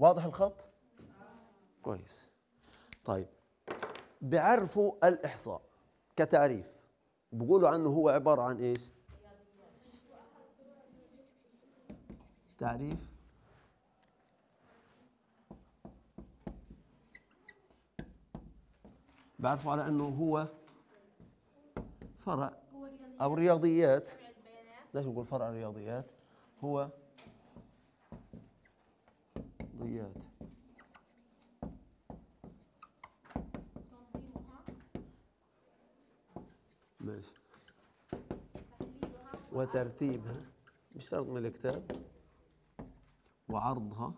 واضح الخط كويس طيب بعرفوا الاحصاء كتعريف بقولوا عنه هو عباره عن ايش تعريف بعرفوا على انه هو فرع او رياضيات ليش نقول فرع الرياضيات؟ هو الرياضيات ماشي وترتيبها مش شرط من الكتاب وعرضها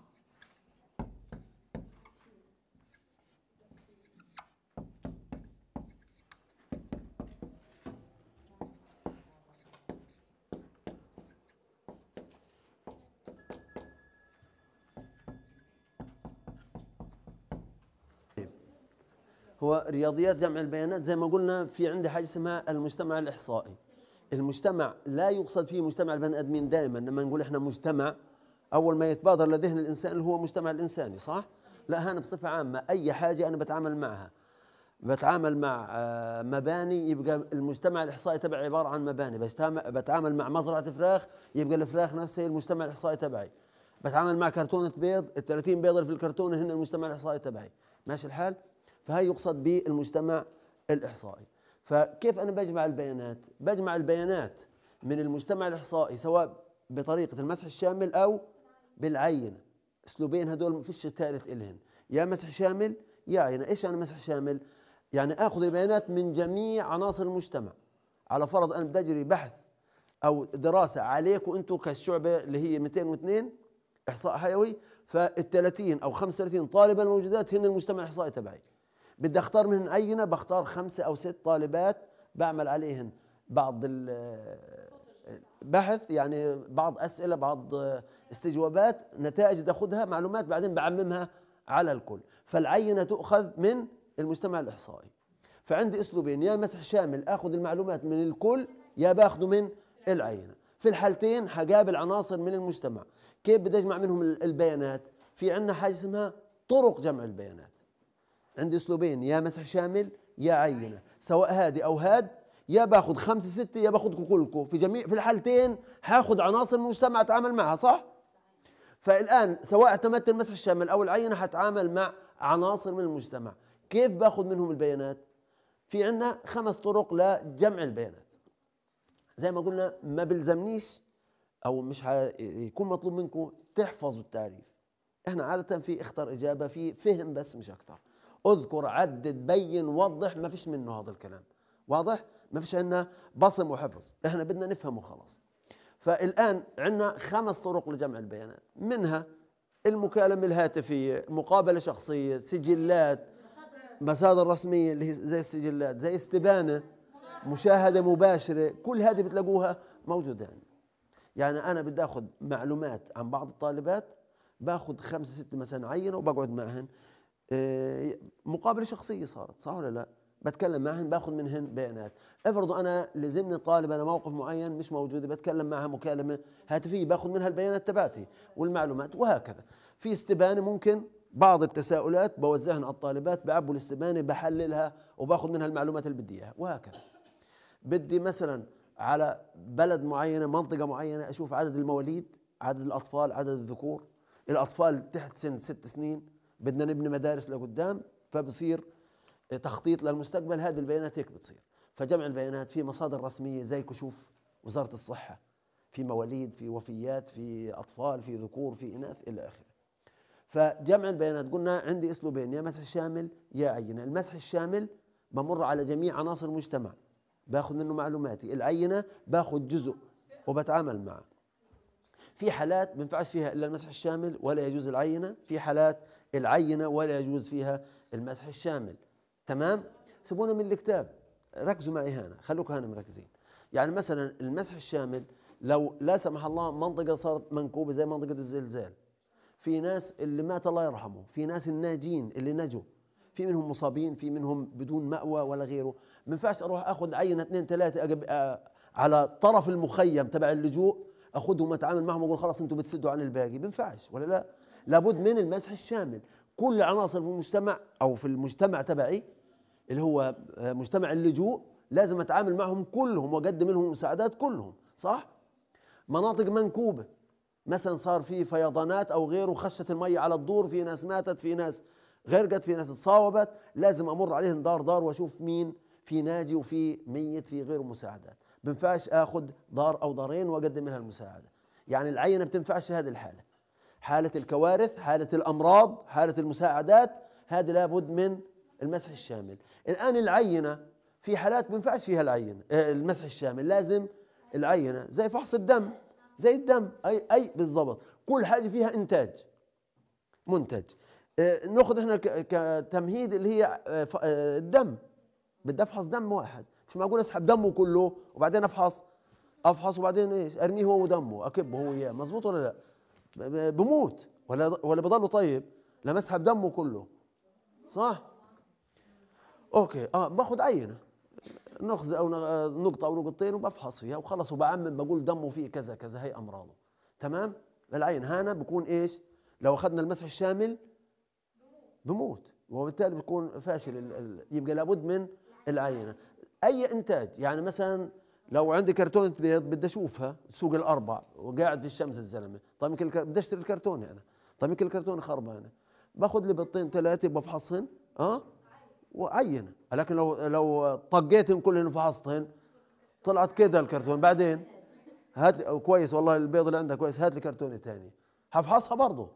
رياضيات جمع البيانات زي ما قلنا في عندي حاجه اسمها المجتمع الاحصائي المجتمع لا يقصد فيه مجتمع البني ادمين دائما لما نقول احنا مجتمع اول ما يتبادر لذهن الانسان اللي هو مجتمع الانساني صح لا هنا بصفه عامه اي حاجه انا بتعامل معها بتعامل مع آه، مباني يبقى المجتمع الاحصائي تبعي عباره عن مباني بتعامل مع مزرعه فراخ يبقى الفراخ نفسها هي المجتمع الاحصائي تبعي بتعامل مع كرتونه بيض ال 30 بيض اللي في الكرتونه هن المجتمع الاحصائي تبعي ماشي الحال فهي يقصد بالمجتمع الإحصائي فكيف أنا بجمع البيانات؟ بجمع البيانات من المجتمع الإحصائي سواء بطريقة المسح الشامل أو بالعينة اسلوبين هدول ما فيش ثالث إلهن يا مسح شامل يا عينة إيش يعني مسح شامل؟ يعني آخذ البيانات من جميع عناصر المجتمع على فرض أنا بدي أجري بحث أو دراسة عليك وأنتم كالشعبة اللي هي 202 إحصاء حيوي فال 30 أو 35 طالبا الموجودات هن المجتمع الإحصائي تبعي بدي اختار من عينه بختار خمسه او ست طالبات بعمل عليهن بعض بحث يعني بعض اسئله بعض استجوابات نتائج تاخذها معلومات بعدين بعممها على الكل فالعينه تؤخذ من المجتمع الاحصائي فعندي اسلوبين يا مسح شامل اخذ المعلومات من الكل يا باخذه من العينه في الحالتين حقابل عناصر من المجتمع كيف بدي اجمع منهم البيانات في عندنا حاجه اسمها طرق جمع البيانات عندي اسلوبين يا مسح شامل يا عينه سواء هادي او هاد يا باخذ خمسه سته يا باخذكم كلكم في جميع في الحالتين حاخذ عناصر المجتمع اتعامل معها صح؟ فالان سواء اعتمدت المسح الشامل او العينه حتعامل مع عناصر من المجتمع كيف باخذ منهم البيانات؟ في عندنا خمس طرق لجمع البيانات زي ما قلنا ما بلزمنيش او مش يكون مطلوب منكم تحفظوا التعريف احنا عاده في اختار اجابه في فهم بس مش اكثر اذكر عدد بين وضح ما فيش منه هذا الكلام واضح ما فيش عندنا بصم وحفظ احنا بدنا نفهم وخلاص فالان عندنا خمس طرق لجمع البيانات منها المكالمه الهاتفيه مقابله شخصيه سجلات مصادر رسميه اللي هي زي السجلات زي استبانه مشاهده مباشره كل هذه بتلاقوها موجوده عندنا يعني انا بدي اخذ معلومات عن بعض الطالبات باخذ خمسه سته مثلا عينه وبقعد معهن آه، مقابله شخصيه صارت صح ولا لا؟ بتكلم معهن باخذ منهن بيانات افرضوا انا لزمني طالب انا موقف معين مش موجوده بتكلم معها مكالمه هاتفيه باخذ منها البيانات تبعتي والمعلومات وهكذا في استبانه ممكن بعض التساؤلات بوزعهن على الطالبات بعبوا الاستبانه بحللها وباخذ منها المعلومات اللي بدي اياها وهكذا بدي مثلا على بلد معينه منطقه معينه اشوف عدد المواليد عدد الاطفال عدد الذكور الاطفال تحت سن ست سنين بدنا نبني مدارس لقدام فبصير تخطيط للمستقبل هذه البيانات هيك بتصير فجمع البيانات في مصادر رسميه زي كشوف وزاره الصحه في مواليد في وفيات في اطفال في ذكور في اناث الى اخره فجمع البيانات قلنا عندي اسلوبين يا مسح شامل يا عينه المسح الشامل بمر على جميع عناصر المجتمع باخذ منه معلوماتي العينه باخذ جزء وبتعامل معه في حالات ما ينفعش فيها الا المسح الشامل ولا يجوز العينه في حالات العينة ولا يجوز فيها المسح الشامل تمام سيبونا من الكتاب ركزوا معي هنا خلوك هنا مركزين يعني مثلا المسح الشامل لو لا سمح الله منطقة صارت منكوبة زي منطقة الزلزال في ناس اللي مات الله يرحمه في ناس الناجين اللي نجوا في منهم مصابين في منهم بدون مأوى ولا غيره ما ينفعش اروح اخذ عينه اثنين ثلاثه آه، على طرف المخيم تبع اللجوء اخذهم اتعامل معهم واقول خلاص انتم بتسدوا عن الباقي ما ولا لا لابد من المسح الشامل كل عناصر في المجتمع او في المجتمع تبعي اللي هو آه، مجتمع اللجوء لازم اتعامل معهم كلهم واقدم لهم مساعدات كلهم صح مناطق منكوبه مثلا صار في فيضانات او غيره خشت الميه على الدور في ناس ماتت في ناس غرقت في ناس تصاوبت لازم امر عليهم دار دار واشوف مين في ناجي وفي ميت في غير مساعدات بنفعش اخذ دار او دارين واقدم لها المساعده يعني العينه بتنفعش في هذه الحاله حالة الكوارث حالة الأمراض حالة المساعدات هذا لابد من المسح الشامل الآن العينة في حالات ما فيها العينة آه، المسح الشامل لازم العينة زي فحص الدم زي الدم أي أي بالضبط كل حاجة فيها إنتاج منتج آه، ناخذ احنا كتمهيد اللي هي آه، الدم بدي افحص دم واحد مش معقول اسحب دمه كله وبعدين افحص افحص وبعدين ايش ارميه هو ودمه اكبه هو اياه مزبوط ولا لا بموت ولا ولا بضله طيب لمسحب دمه كله صح اوكي اه باخذ عينه نخزه او نقطه او نقطتين وبفحص فيها وخلص وبعمم بقول دمه فيه كذا كذا هي امراضه تمام العين هنا بكون ايش لو اخذنا المسح الشامل بموت وبالتالي بيكون فاشل يبقى لابد من العينه اي انتاج يعني مثلا لو عندي كرتونة بيض بدي اشوفها سوق الاربع وقاعد في الشمس الزلمه طيب يمكن بدي اشتري الكرتونه انا طيب يمكن الكرتونه خربانه باخذ لي بيضتين ثلاثه بفحصهن اه وعينه لكن لو لو طقيتهم كلهن وفحصتهن طلعت كده الكرتون بعدين هات كويس والله البيض اللي عندك كويس هات لي كرتونه ثانيه هفحصها برضه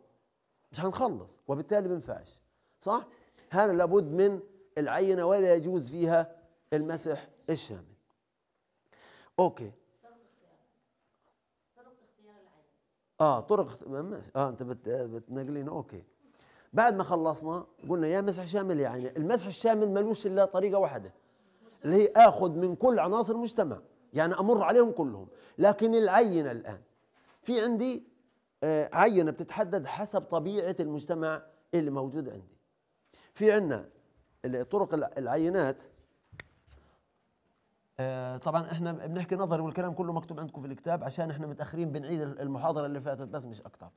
مش هنخلص وبالتالي بنفعش صح؟ هذا لابد من العينه ولا يجوز فيها المسح الشامل اوكي طرق اختيار طرق اختيار العين اه طرق آه،, اه انت بت... بتنقلين اوكي بعد ما خلصنا قلنا يا مسح شامل يا يعني. المسح الشامل ملوش الا طريقه واحده اللي هي اخذ من كل عناصر المجتمع يعني امر عليهم كلهم لكن العينه الان في عندي آه عينه بتتحدد حسب طبيعه المجتمع اللي موجود عندي في عندنا طرق العينات آه، طبعا احنا بنحكي نظري والكلام كله مكتوب عندكم في الكتاب عشان احنا متاخرين بنعيد المحاضره اللي فاتت بس مش اكثر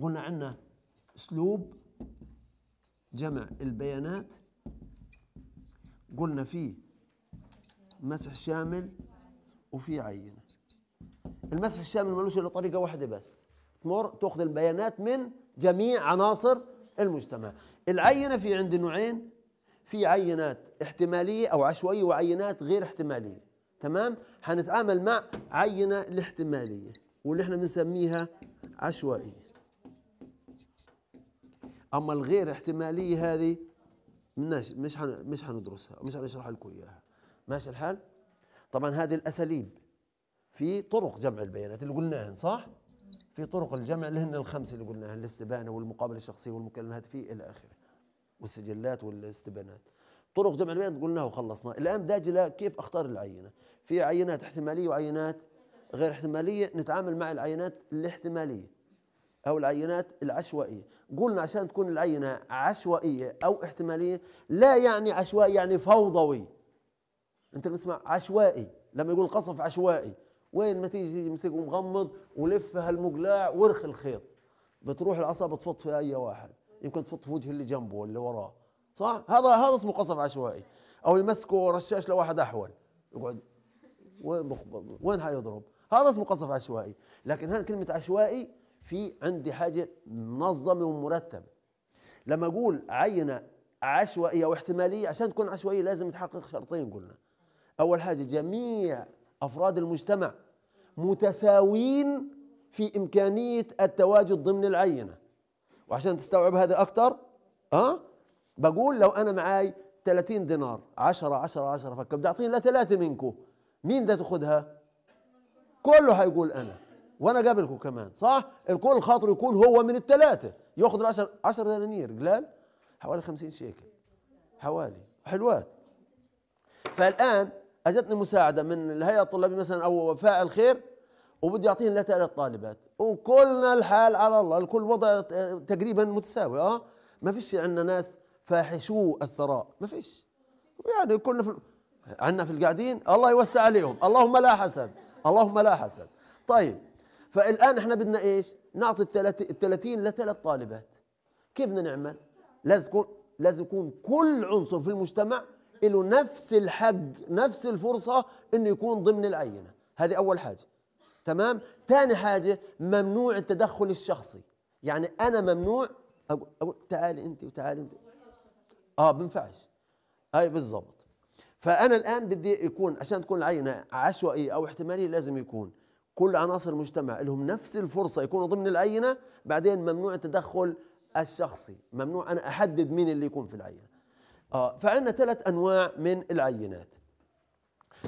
قلنا عندنا اسلوب جمع البيانات قلنا فيه مسح شامل وفي عينه المسح الشامل ملوش الا طريقه واحده بس تمر تاخذ البيانات من جميع عناصر المجتمع العينه في عندي نوعين في عينات احتمالية أو عشوائية وعينات غير احتمالية تمام هنتعامل مع عينة الاحتمالية واللي احنا بنسميها عشوائية أما الغير احتمالية هذه مش حن مش حندرسها مش حنشرح لكم إياها ماشي الحال طبعا هذه الأساليب في طرق جمع البيانات اللي قلناها صح في طرق الجمع اللي هن الخمسة اللي قلناها الاستبانة والمقابلة الشخصية والمكالمات في إلى آخره والسجلات والاستبانات طرق جمع البيانات قلناه وخلصنا الان بدي اجي كيف اختار العينه في عينات احتماليه وعينات غير احتماليه نتعامل مع العينات الاحتماليه او العينات العشوائيه قلنا عشان تكون العينه عشوائيه او احتماليه لا يعني عشوائي يعني فوضوي انت بتسمع عشوائي لما يقول قصف عشوائي وين ما تيجي مسك ومغمض ولف هالمقلاع وارخي الخيط بتروح العصا بتفط في اي واحد يمكن تفط في وجه اللي جنبه واللي وراه صح هذا هذا اسمه قصف عشوائي او يمسكه رشاش لواحد احول يقعد وين وين حيضرب هذا اسمه قصف عشوائي لكن هنا كلمه عشوائي في عندي حاجه منظمه ومرتبه لما اقول عينه عشوائيه او احتماليه عشان تكون عشوائيه لازم تحقق شرطين قلنا اول حاجه جميع افراد المجتمع متساويين في امكانيه التواجد ضمن العينه وعشان تستوعب هذا اكتر اه بقول لو انا معاي 30 دينار 10 10 10 فك بدي اعطيه لثلاثه منكم مين بدها تاخذها كله هيقول انا وانا قابلكم كمان صح الكل خاطر يكون هو من الثلاثه ياخذ 10 10 دنانير قلال حوالي 50 شيكل حوالي حلوات فالان اجتني مساعده من الهيئه الطلابيه مثلا او فاعل خير وبده يعطيهم لتقل الطالبات وكلنا الحال على الله الكل وضع تقريبا متساوي اه ما فيش عندنا ناس فاحشو الثراء ما فيش يعني كلنا في عندنا في القاعدين الله يوسع عليهم اللهم لا حسن اللهم لا حسن طيب فالان احنا بدنا ايش نعطي ال 30 لثلاث طالبات كيف بدنا نعمل لازم يكون لازم يكون كل عنصر في المجتمع له نفس الحق نفس الفرصه انه يكون ضمن العينه هذه اول حاجه تمام ثاني حاجه ممنوع التدخل الشخصي يعني انا ممنوع أقول, أقول تعالي انت وتعالي انت اه بنفعش اي بالضبط فانا الان بدي يكون عشان تكون العينه عشوائيه او احتماليه لازم يكون كل عناصر المجتمع لهم نفس الفرصه يكونوا ضمن العينه بعدين ممنوع التدخل الشخصي ممنوع انا احدد مين اللي يكون في العينه اه فعندنا ثلاث انواع من العينات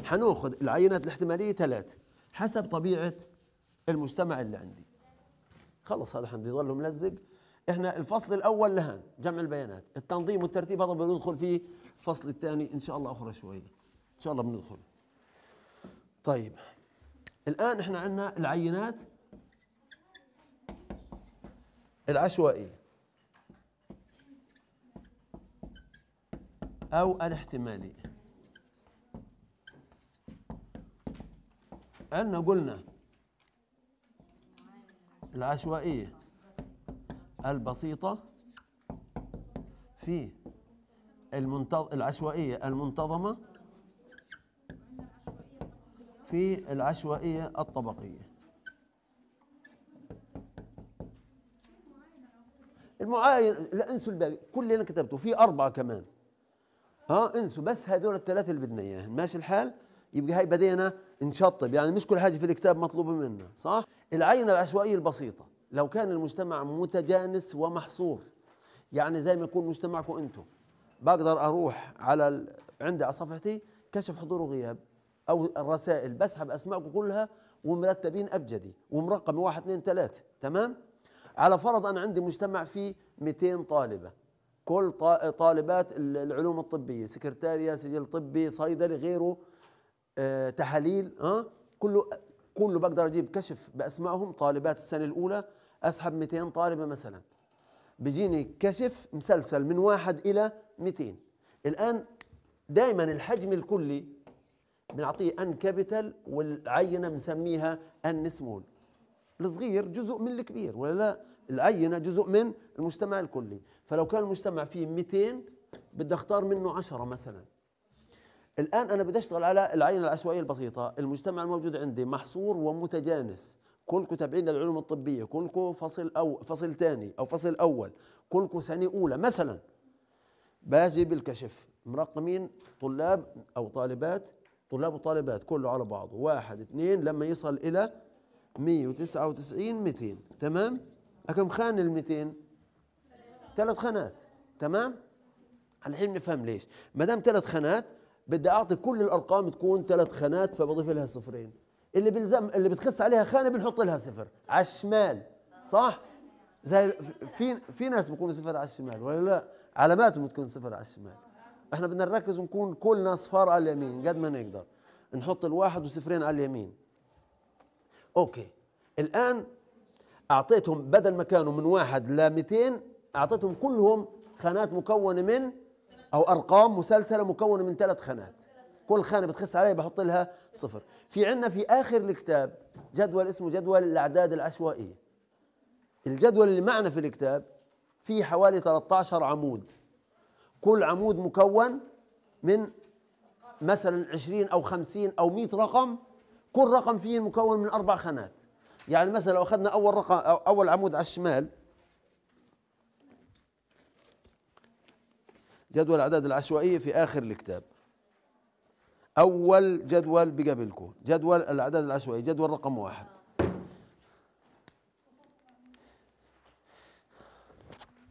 حناخذ العينات الاحتماليه ثلاث حسب طبيعه المجتمع اللي عندي خلص هذا بيظل ملزق احنا الفصل الاول لهان جمع البيانات التنظيم والترتيب هذا بندخل فيه الفصل الثاني ان شاء الله اخرى شوي ان شاء الله بندخل طيب الان احنا عندنا العينات العشوائيه او الاحتماليه أن قلنا العشوائية البسيطة في المنتظ... العشوائية المنتظمة في العشوائية الطبقية المعاينة لا انسوا الباقي كل اللي انا كتبته في اربعه كمان ها انسوا بس هذول الثلاثه اللي بدنا اياهم ماشي الحال يبقى هاي بدينا نشطب يعني مش كل حاجة في الكتاب مطلوبة منا صح؟ العينة العشوائية البسيطة لو كان المجتمع متجانس ومحصور يعني زي ما يكون مجتمعكم أنتم بقدر أروح على ال... عندي على صفحتي كشف حضور وغياب أو الرسائل بسحب أسمائكم كلها ومرتبين أبجدي ومرقم واحد اثنين ثلاثة تمام؟ على فرض أنا عندي مجتمع فيه 200 طالبة كل طالبات العلوم الطبية سكرتارية سجل طبي صيدلي غيره آه، تحاليل ها آه، كله كله بقدر اجيب كشف باسمائهم طالبات السنه الاولى اسحب 200 طالبه مثلا بيجيني كشف مسلسل من واحد الى 200 الان دائما الحجم الكلي بنعطيه ان كابيتال والعينه بنسميها ان سمول الصغير جزء من الكبير ولا لا العينه جزء من المجتمع الكلي فلو كان المجتمع فيه 200 بدي اختار منه 10 مثلا الآن أنا بدي أشتغل على العينة العشوائية البسيطة المجتمع الموجود عندي محصور ومتجانس كلكم تابعين للعلوم الطبية كلكم فصل أو فصل ثاني أو فصل أول كلكم سنة أولى مثلا باجي بالكشف مرقمين طلاب أو طالبات طلاب وطالبات كله على بعضه واحد اثنين لما يصل إلى 199 200 تمام كم خان ال 200 ثلاث خانات تمام الحين نفهم ليش ما دام ثلاث خانات بدي اعطي كل الارقام تكون ثلاث خانات فبضيف لها صفرين اللي بيلزم اللي بتخص عليها خانه بنحط لها صفر على الشمال صح زي في في ناس بيكونوا صفر على الشمال ولا لا علاماتهم بتكون صفر على الشمال احنا بدنا نركز ونكون كلنا صفار على اليمين قد ما نقدر نحط الواحد وصفرين على اليمين اوكي الان اعطيتهم بدل ما كانوا من واحد ل 200 اعطيتهم كلهم خانات مكونه من أو أرقام مسلسلة مكونة من ثلاث خانات كل خانة بتخس عليها بحط لها صفر في عندنا في آخر الكتاب جدول اسمه جدول الأعداد العشوائية الجدول اللي معنا في الكتاب فيه حوالي 13 عمود كل عمود مكون من مثلا 20 أو 50 أو 100 رقم كل رقم فيه مكون من أربع خانات يعني مثلا لو أخذنا أول رقم أو أول عمود على الشمال جدول الأعداد العشوائية في آخر الكتاب أول جدول بقبلكم جدول الأعداد العشوائية جدول رقم واحد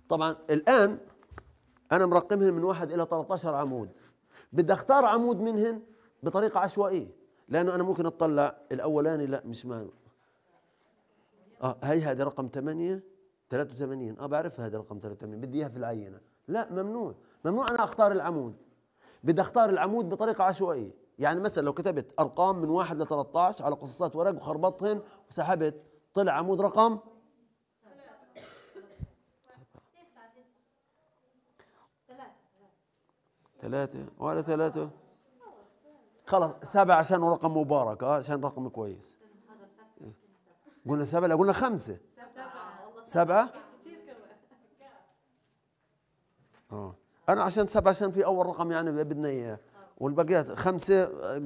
طبعا الآن أنا مرقمهن من واحد إلى 13 عمود بدي أختار عمود منهن بطريقة عشوائية لأنه أنا ممكن أطلع الأولاني لا مش ماله اه هي هذا رقم 8 83 اه بعرفها هذا رقم 83 بدي اياها في العينه لا ممنوع ممنوع انا اختار العمود بدي اختار العمود بطريقه عشوائيه يعني مثلا لو كتبت ارقام من 1 ل 13 على قصصات ورق وخربطتهن وسحبت طلع عمود رقم ثلاثة ولا ثلاثة خلص سبعة عشان رقم مبارك اه عشان رقم كويس قلنا سبعة لا قلنا خمسة سبعة سبعة اه انا عشان سبعه عشان في اول رقم يعني بدنا اياه والبقيات خمسه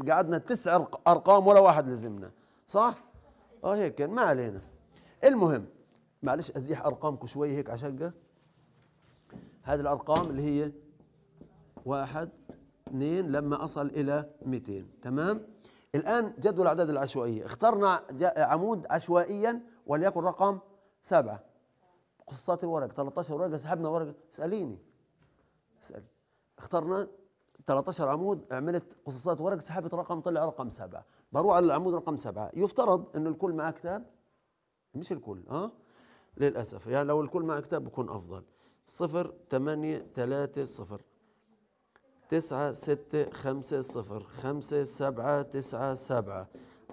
قعدنا تسع ارقام ولا واحد لزمنا صح؟ اه هيك يعني، ما علينا المهم معلش ازيح ارقامكم شوي هيك عشقه هذه الارقام اللي هي واحد اثنين لما اصل الى 200 تمام؟ الان جدول الاعداد العشوائيه اخترنا عمود عشوائيا وليكن رقم سبعه قصات الورق 13 ورقه سحبنا ورقه اساليني اسال اخترنا 13 عمود عملت قصاصات ورق سحبت رقم طلع رقم سبعة بروح على العمود رقم سبعة يفترض انه الكل معاه كتاب مش الكل ها للاسف يعني لو الكل معاه كتاب بكون افضل صفر ثمانية ثلاثة صفر تسعة ستة خمسة صفر خمسة سبعة تسعة سبعة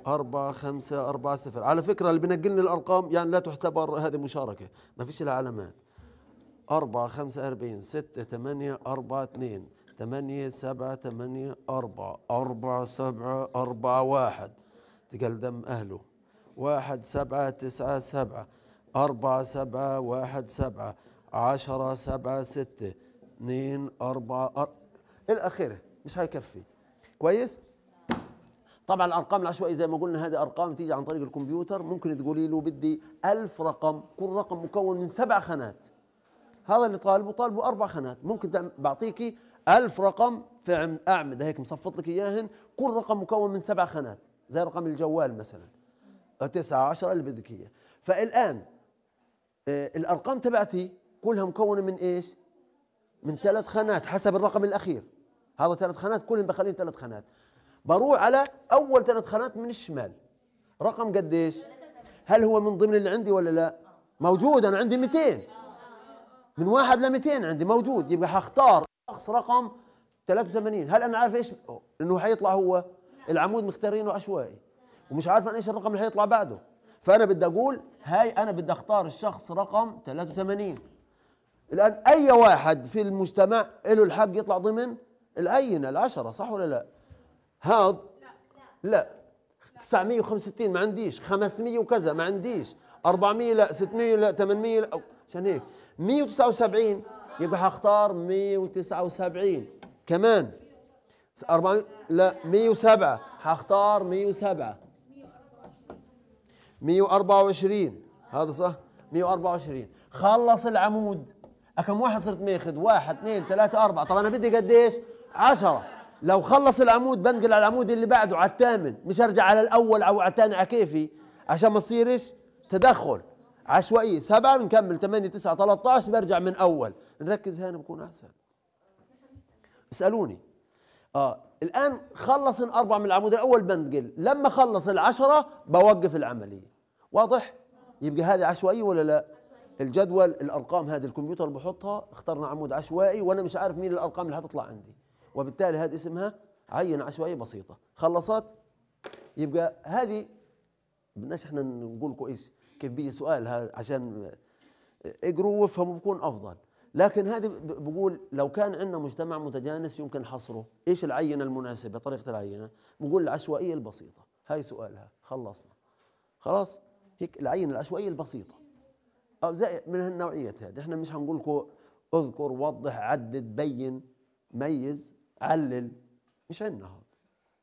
أربعة خمسة أربعة صفر على فكرة اللي بنقلني الأرقام يعني لا تعتبر هذه مشاركة ما فيش لها علامات أربعة خمسة أربعين ستة 8 أربعة 2 8 سبعة 8 أربعة أربعة سبعة أربعة واحد تقل دم أهله واحد سبعة تسعة سبعة أربعة سبعة واحد سبعة عشرة سبعة ستة اثنين أربعة أر... إلى آخره مش هيكفي كويس؟ طبعا الأرقام العشوائية زي ما قلنا هذه أرقام تيجي عن طريق الكمبيوتر ممكن تقولي له بدي ألف رقم كل رقم مكون من سبع خانات هذا اللي طالبه طالبه اربع خانات ممكن بعطيكي ألف رقم في اعمده هيك مصفط لك اياهن كل رقم مكون من سبع خانات زي رقم الجوال مثلا تسعة عشرة اللي بدك اياه فالان آه، الارقام تبعتي كلها مكونه من ايش؟ من ثلاث خانات حسب الرقم الاخير هذا ثلاث خانات كلهم بخلين ثلاث خانات بروح على اول ثلاث خانات من الشمال رقم قديش؟ هل هو من ضمن اللي عندي ولا لا؟ موجود انا عندي 200 من واحد ل 200 عندي موجود يبقى حختار شخص رقم 83 هل انا عارف ايش انه حيطلع هو العمود مختارينه عشوائي ومش عارف انا ايش الرقم اللي حيطلع بعده فانا بدي اقول هاي انا بدي اختار الشخص رقم 83 الان اي واحد في المجتمع له الحق يطلع ضمن العينه العشره صح ولا لا هذا لا لا 965 ما عنديش 500 وكذا ما عنديش 400 لا 600 لا 800 لا عشان هيك 179 يبقى هختار 179 كمان 400 لا 107 هختار 107 124 هذا صح 124 خلص العمود كم واحد صرت ماخذ واحد اثنين ثلاثة أربعة طب أنا بدي قديش 10 لو خلص العمود بنقل على العمود اللي بعده على الثامن مش أرجع على الأول أو على الثاني على كيفي عشان ما تصيرش تدخل عشوائية سبعة بنكمل 8 9 13 برجع من أول نركز هنا بكون أحسن اسألوني آه الآن خلص الأربع من العمود الأول بنقل لما خلص العشرة بوقف العملية واضح؟ يبقى هذه عشوائية ولا لا؟ الجدول الأرقام هذه الكمبيوتر بحطها اخترنا عمود عشوائي وأنا مش عارف مين الأرقام اللي هتطلع عندي وبالتالي هذه اسمها عينة عشوائية بسيطة خلصت؟ يبقى هذه بدناش احنا نقول كويس كيف بيجي سؤال عشان اقروا وافهموا بكون افضل لكن هذه بقول لو كان عندنا مجتمع متجانس يمكن حصره ايش العينه المناسبه طريقه العينه بقول العشوائيه البسيطه هاي سؤالها خلصنا خلاص هيك العينه العشوائيه البسيطه او زي من هالنوعيه هذه احنا مش هنقول لكم اذكر وضح عدد بين ميز علل مش عندنا هذا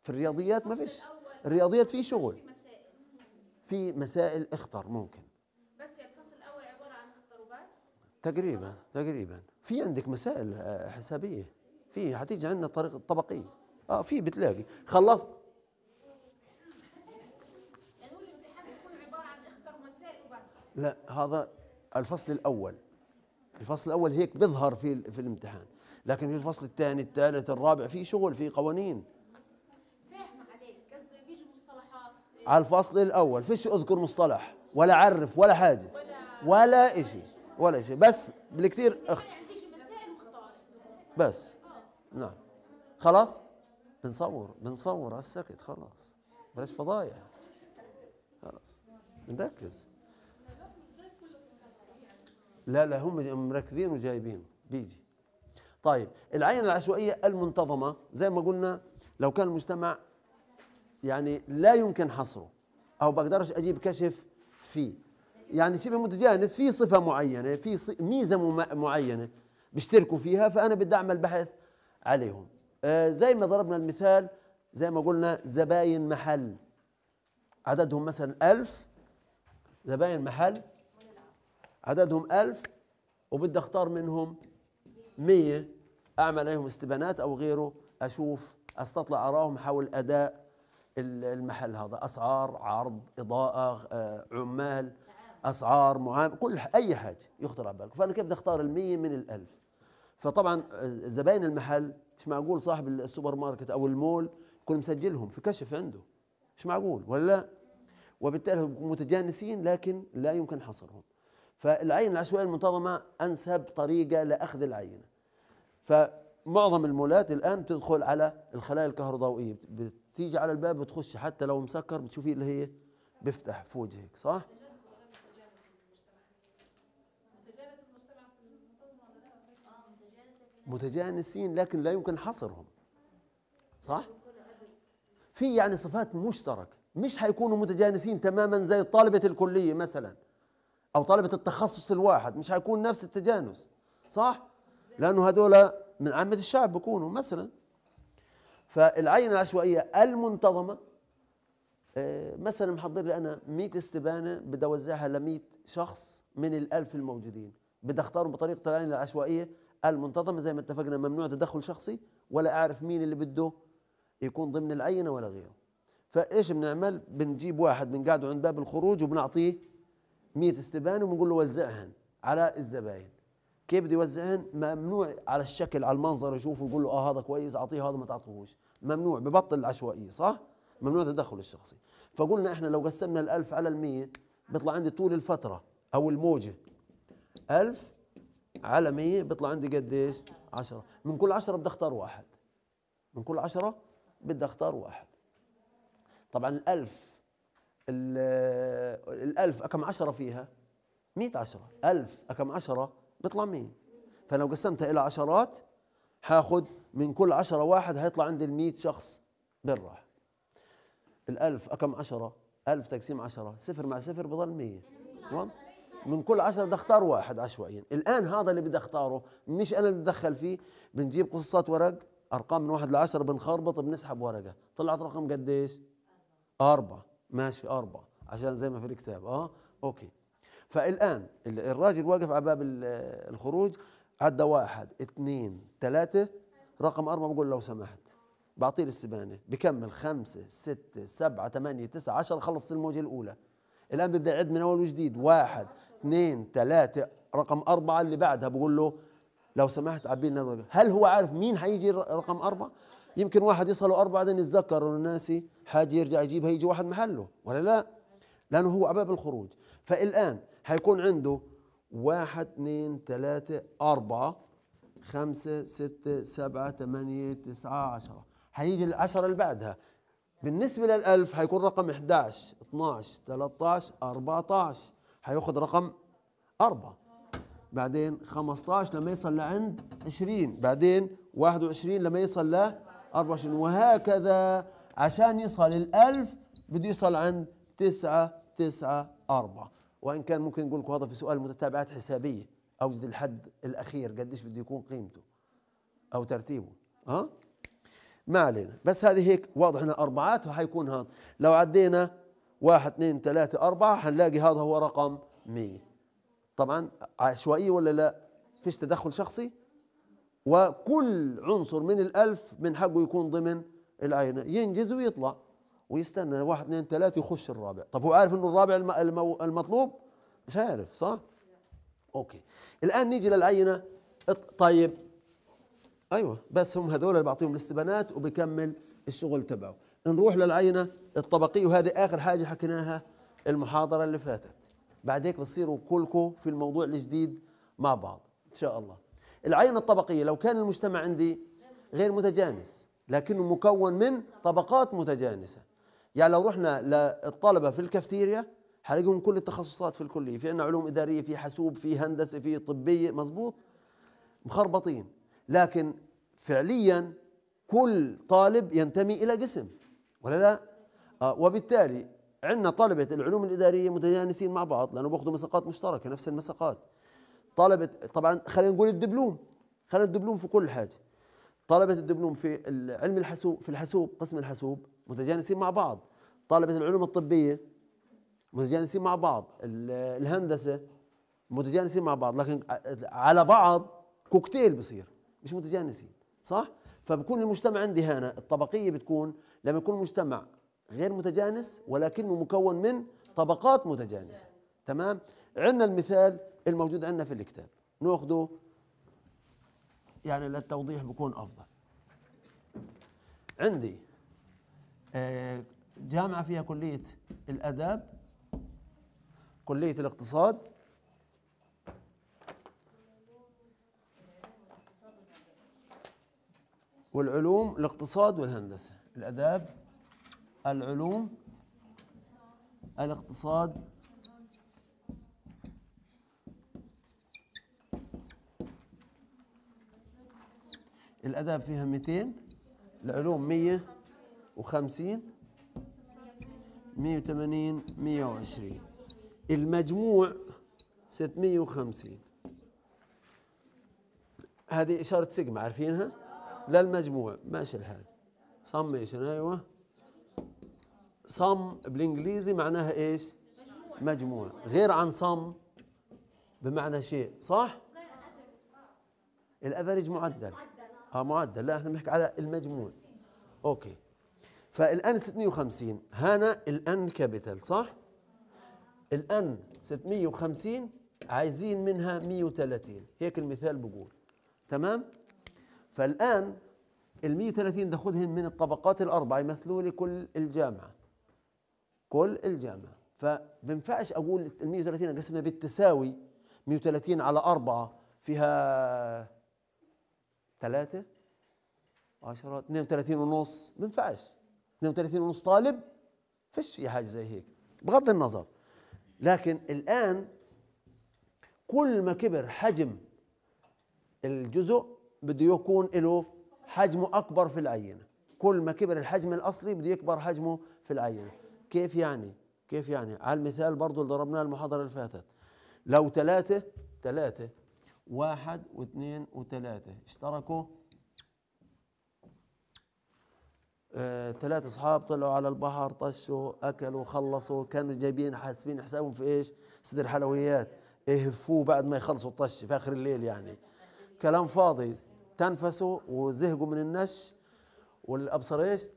في الرياضيات ما فيش الرياضيات في شغل في مسائل اخطر ممكن بس الفصل يعني الاول عباره عن اخطر وبس تقريبا تقريبا في عندك مسائل آه، حسابيه في حتيجي عندنا طريقه طبقيه اه في بتلاقي خلصت يعني لا هذا الفصل الاول الفصل الاول هيك بيظهر في في الامتحان لكن في الفصل الثاني الثالث الرابع في شغل في قوانين على الفصل الأول فيش أذكر مصطلح ولا عرف ولا حاجة ولا شيء ولا شيء بس بالكثير يعني أخت بس نعم خلاص بنصور بنصور على السكت خلاص بلاش فضايح خلاص بنركز لا لا هم مركزين وجايبين بيجي طيب العينة العشوائية المنتظمة زي ما قلنا لو كان المجتمع يعني لا يمكن حصره او بقدرش اجيب كشف فيه يعني شبه متجانس في صفه معينه في ميزه معينه بيشتركوا فيها فانا بدي اعمل بحث عليهم آه زي ما ضربنا المثال زي ما قلنا زباين محل عددهم مثلا ألف زباين محل عددهم ألف وبدي أختار منهم مية أعمل عليهم استبانات أو غيره أشوف أستطلع أراهم حول أداء المحل هذا اسعار عرض اضاءه آه، عمال اسعار معامل كل اي حاجه يخطر على بالك فانا كيف بدي اختار ال100 من الألف فطبعا آه، زباين المحل مش معقول صاحب السوبر ماركت او المول يكون مسجلهم في كشف عنده مش معقول ولا وبالتالي متجانسين لكن لا يمكن حصرهم فالعينة العشوائية المنتظمة أنسب طريقة لأخذ العينة فمعظم المولات الآن بتدخل على الخلايا الكهروضوئية تيجي على الباب بتخش حتى لو مسكر بتشوفي اللي هي بيفتح في وجهك صح؟ متجانسين لكن لا يمكن حصرهم صح؟ في يعني صفات مشتركة مش حيكونوا متجانسين تماما زي طالبة الكلية مثلا أو طالبة التخصص الواحد مش حيكون نفس التجانس صح؟ لأنه هذول من عامة الشعب بيكونوا مثلا فالعينه العشوائيه المنتظمه آه، مثلا محضر لي انا 100 استبانه بدي اوزعها ل 100 شخص من ال1000 الموجودين بدي اختارهم بطريقه العينة العشوائيه المنتظمه زي ما اتفقنا ممنوع تدخل شخصي ولا اعرف مين اللي بده يكون ضمن العينه ولا غيره فايش بنعمل بنجيب واحد بنقعده عند باب الخروج وبنعطيه 100 استبانه وبنقول له وزعهن على الزباين كيف بده يوزعهن ممنوع على الشكل على المنظر يشوفه يقول له اه هذا كويس اعطيه هذا ما تعطيهوش ممنوع ببطل العشوائيه صح ممنوع التدخل الشخصي فقلنا احنا لو قسمنا ال1000 على ال100 بيطلع عندي طول الفتره او الموجه 1000 على 100 بيطلع عندي قديش 10 من كل 10 بدي اختار واحد من كل 10 بدي اختار واحد طبعا ال1000 ال1000 كم 10 فيها 100 10 1000 كم 10 بيطلع مية فلو قسمتها الى عشرات هاخد من كل عشرة واحد هيطلع عندي المئة شخص بالراحه الألف أكم آه، عشرة ألف تقسيم عشرة صفر مع صفر بضل مية من كل عشرة بدي اختار واحد عشوائيا الآن هذا اللي بدي اختاره مش أنا اللي بتدخل فيه بنجيب قصصات ورق أرقام من واحد لعشرة بنخربط بنسحب ورقة طلعت رقم قديش أربعة ماشي أربعة عشان زي ما في الكتاب أه أوكي فالآن الراجل واقف على باب الخروج عدى واحد اثنين ثلاثة رقم أربعة بقول لو سمحت بعطيه الاستبانة بكمل خمسة ستة سبعة ثمانية تسعة عشرة خلص الموجة الأولى الآن ببدأ يعد من أول وجديد واحد اثنين ثلاثة رقم أربعة اللي بعدها بقول له لو سمحت لنا هل هو عارف مين حيجي رقم أربعة يمكن واحد يصلوا أربعة بعدين يتذكر إنه ناسي حاجة يرجع يجيبها يجي واحد محله ولا لا لأنه هو على باب الخروج فالآن هيكون عنده واحد اثنين ثلاثة أربعة خمسة ستة سبعة ثمانية تسعة عشرة هيجي العشرة اللي بعدها بالنسبة للألف هيكون رقم 11 12 13 14 هياخد رقم أربعة بعدين 15 لما يصل لعند 20 بعدين 21 لما يصل ل 24 وهكذا عشان يصل ال1000 بده يصل عند 9 9 4 وان كان ممكن نقول لكم هذا في سؤال متتابعات حسابيه اوجد الحد الاخير قديش بده يكون قيمته او ترتيبه ها ما علينا بس هذه هيك واضح انها اربعات وحيكون هذا لو عدينا واحد اثنين ثلاثة أربعة حنلاقي هذا هو رقم 100 طبعا عشوائية ولا لا فيش تدخل شخصي وكل عنصر من الألف من حقه يكون ضمن العينة ينجز ويطلع ويستنى واحد اثنين ثلاثة يخش الرابع طب هو عارف انه الرابع المطلوب مش عارف صح اوكي الان نيجي للعينة طيب ايوه بس هم هذول اللي بعطيهم الاستبانات وبكمل الشغل تبعه نروح للعينة الطبقية وهذه اخر حاجة حكيناها المحاضرة اللي فاتت بعد هيك بتصيروا كلكم في الموضوع الجديد مع بعض ان شاء الله العينة الطبقية لو كان المجتمع عندي غير متجانس لكنه مكون من طبقات متجانسه يعني لو رحنا للطلبه في الكافتيريا هنلاقيهم كل التخصصات في الكليه في عندنا علوم اداريه في حاسوب في هندسه في طبيه مزبوط مخربطين لكن فعليا كل طالب ينتمي الى قسم ولا لا آه وبالتالي عندنا طلبه العلوم الاداريه متجانسين مع بعض لانه بأخذوا مساقات مشتركه نفس المساقات طلبه طبعا خلينا نقول الدبلوم خلينا الدبلوم في كل حاجه طلبه الدبلوم في علم الحاسوب في الحاسوب قسم الحاسوب متجانسين مع بعض طلبة العلوم الطبية متجانسين مع بعض الهندسة متجانسين مع بعض لكن على بعض كوكتيل بصير مش متجانسين صح فبكون المجتمع عندي هنا الطبقية بتكون لما يكون المجتمع غير متجانس ولكنه مكون من طبقات متجانسة تمام عندنا المثال الموجود عندنا في الكتاب ناخذه يعني للتوضيح بكون أفضل عندي آه، جامعة فيها كلية الآداب كلية الاقتصاد والعلوم الاقتصاد والهندسة الآداب العلوم الاقتصاد الآداب فيها 200 العلوم 100 وخمسين مية وثمانين مية وعشرين المجموع ستمية وخمسين هذه إشارة سيجما عارفينها؟ للمجموع ماشي الحال إيش أيوه صم بالإنجليزي معناها إيش؟ مجموع غير عن صم بمعنى شيء صح؟ الافرج معدل اه معدل لا احنا بنحكي على المجموع اوكي فالآن 650 هنا الآن كابيتال صح؟ الآن 650 عايزين منها 130 هيك المثال بقول تمام؟ فالآن ال 130 تاخذهم من الطبقات الأربعة يمثلوا لي كل الجامعة كل الجامعة فبنفعش أقول ال 130 أقسمها بالتساوي 130 على 4 فيها 3 10 32 ونص بنفعش 32 ونص طالب فيش في حاجه زي هيك بغض النظر لكن الان كل ما كبر حجم الجزء بده يكون له حجمه اكبر في العينه كل ما كبر الحجم الاصلي بده يكبر حجمه في العينه كيف يعني كيف يعني على المثال برضه اللي ضربناه المحاضره اللي فاتت لو ثلاثه ثلاثه واحد واثنين وثلاثه اشتركوا آه، ثلاث اصحاب طلعوا على البحر طشوا اكلوا خلصوا كانوا جايبين حاسبين حسابهم في ايش؟ صدر حلويات يهفوه بعد ما يخلصوا الطش في اخر الليل يعني كلام فاضي تنفسوا وزهقوا من النش والابصر ايش؟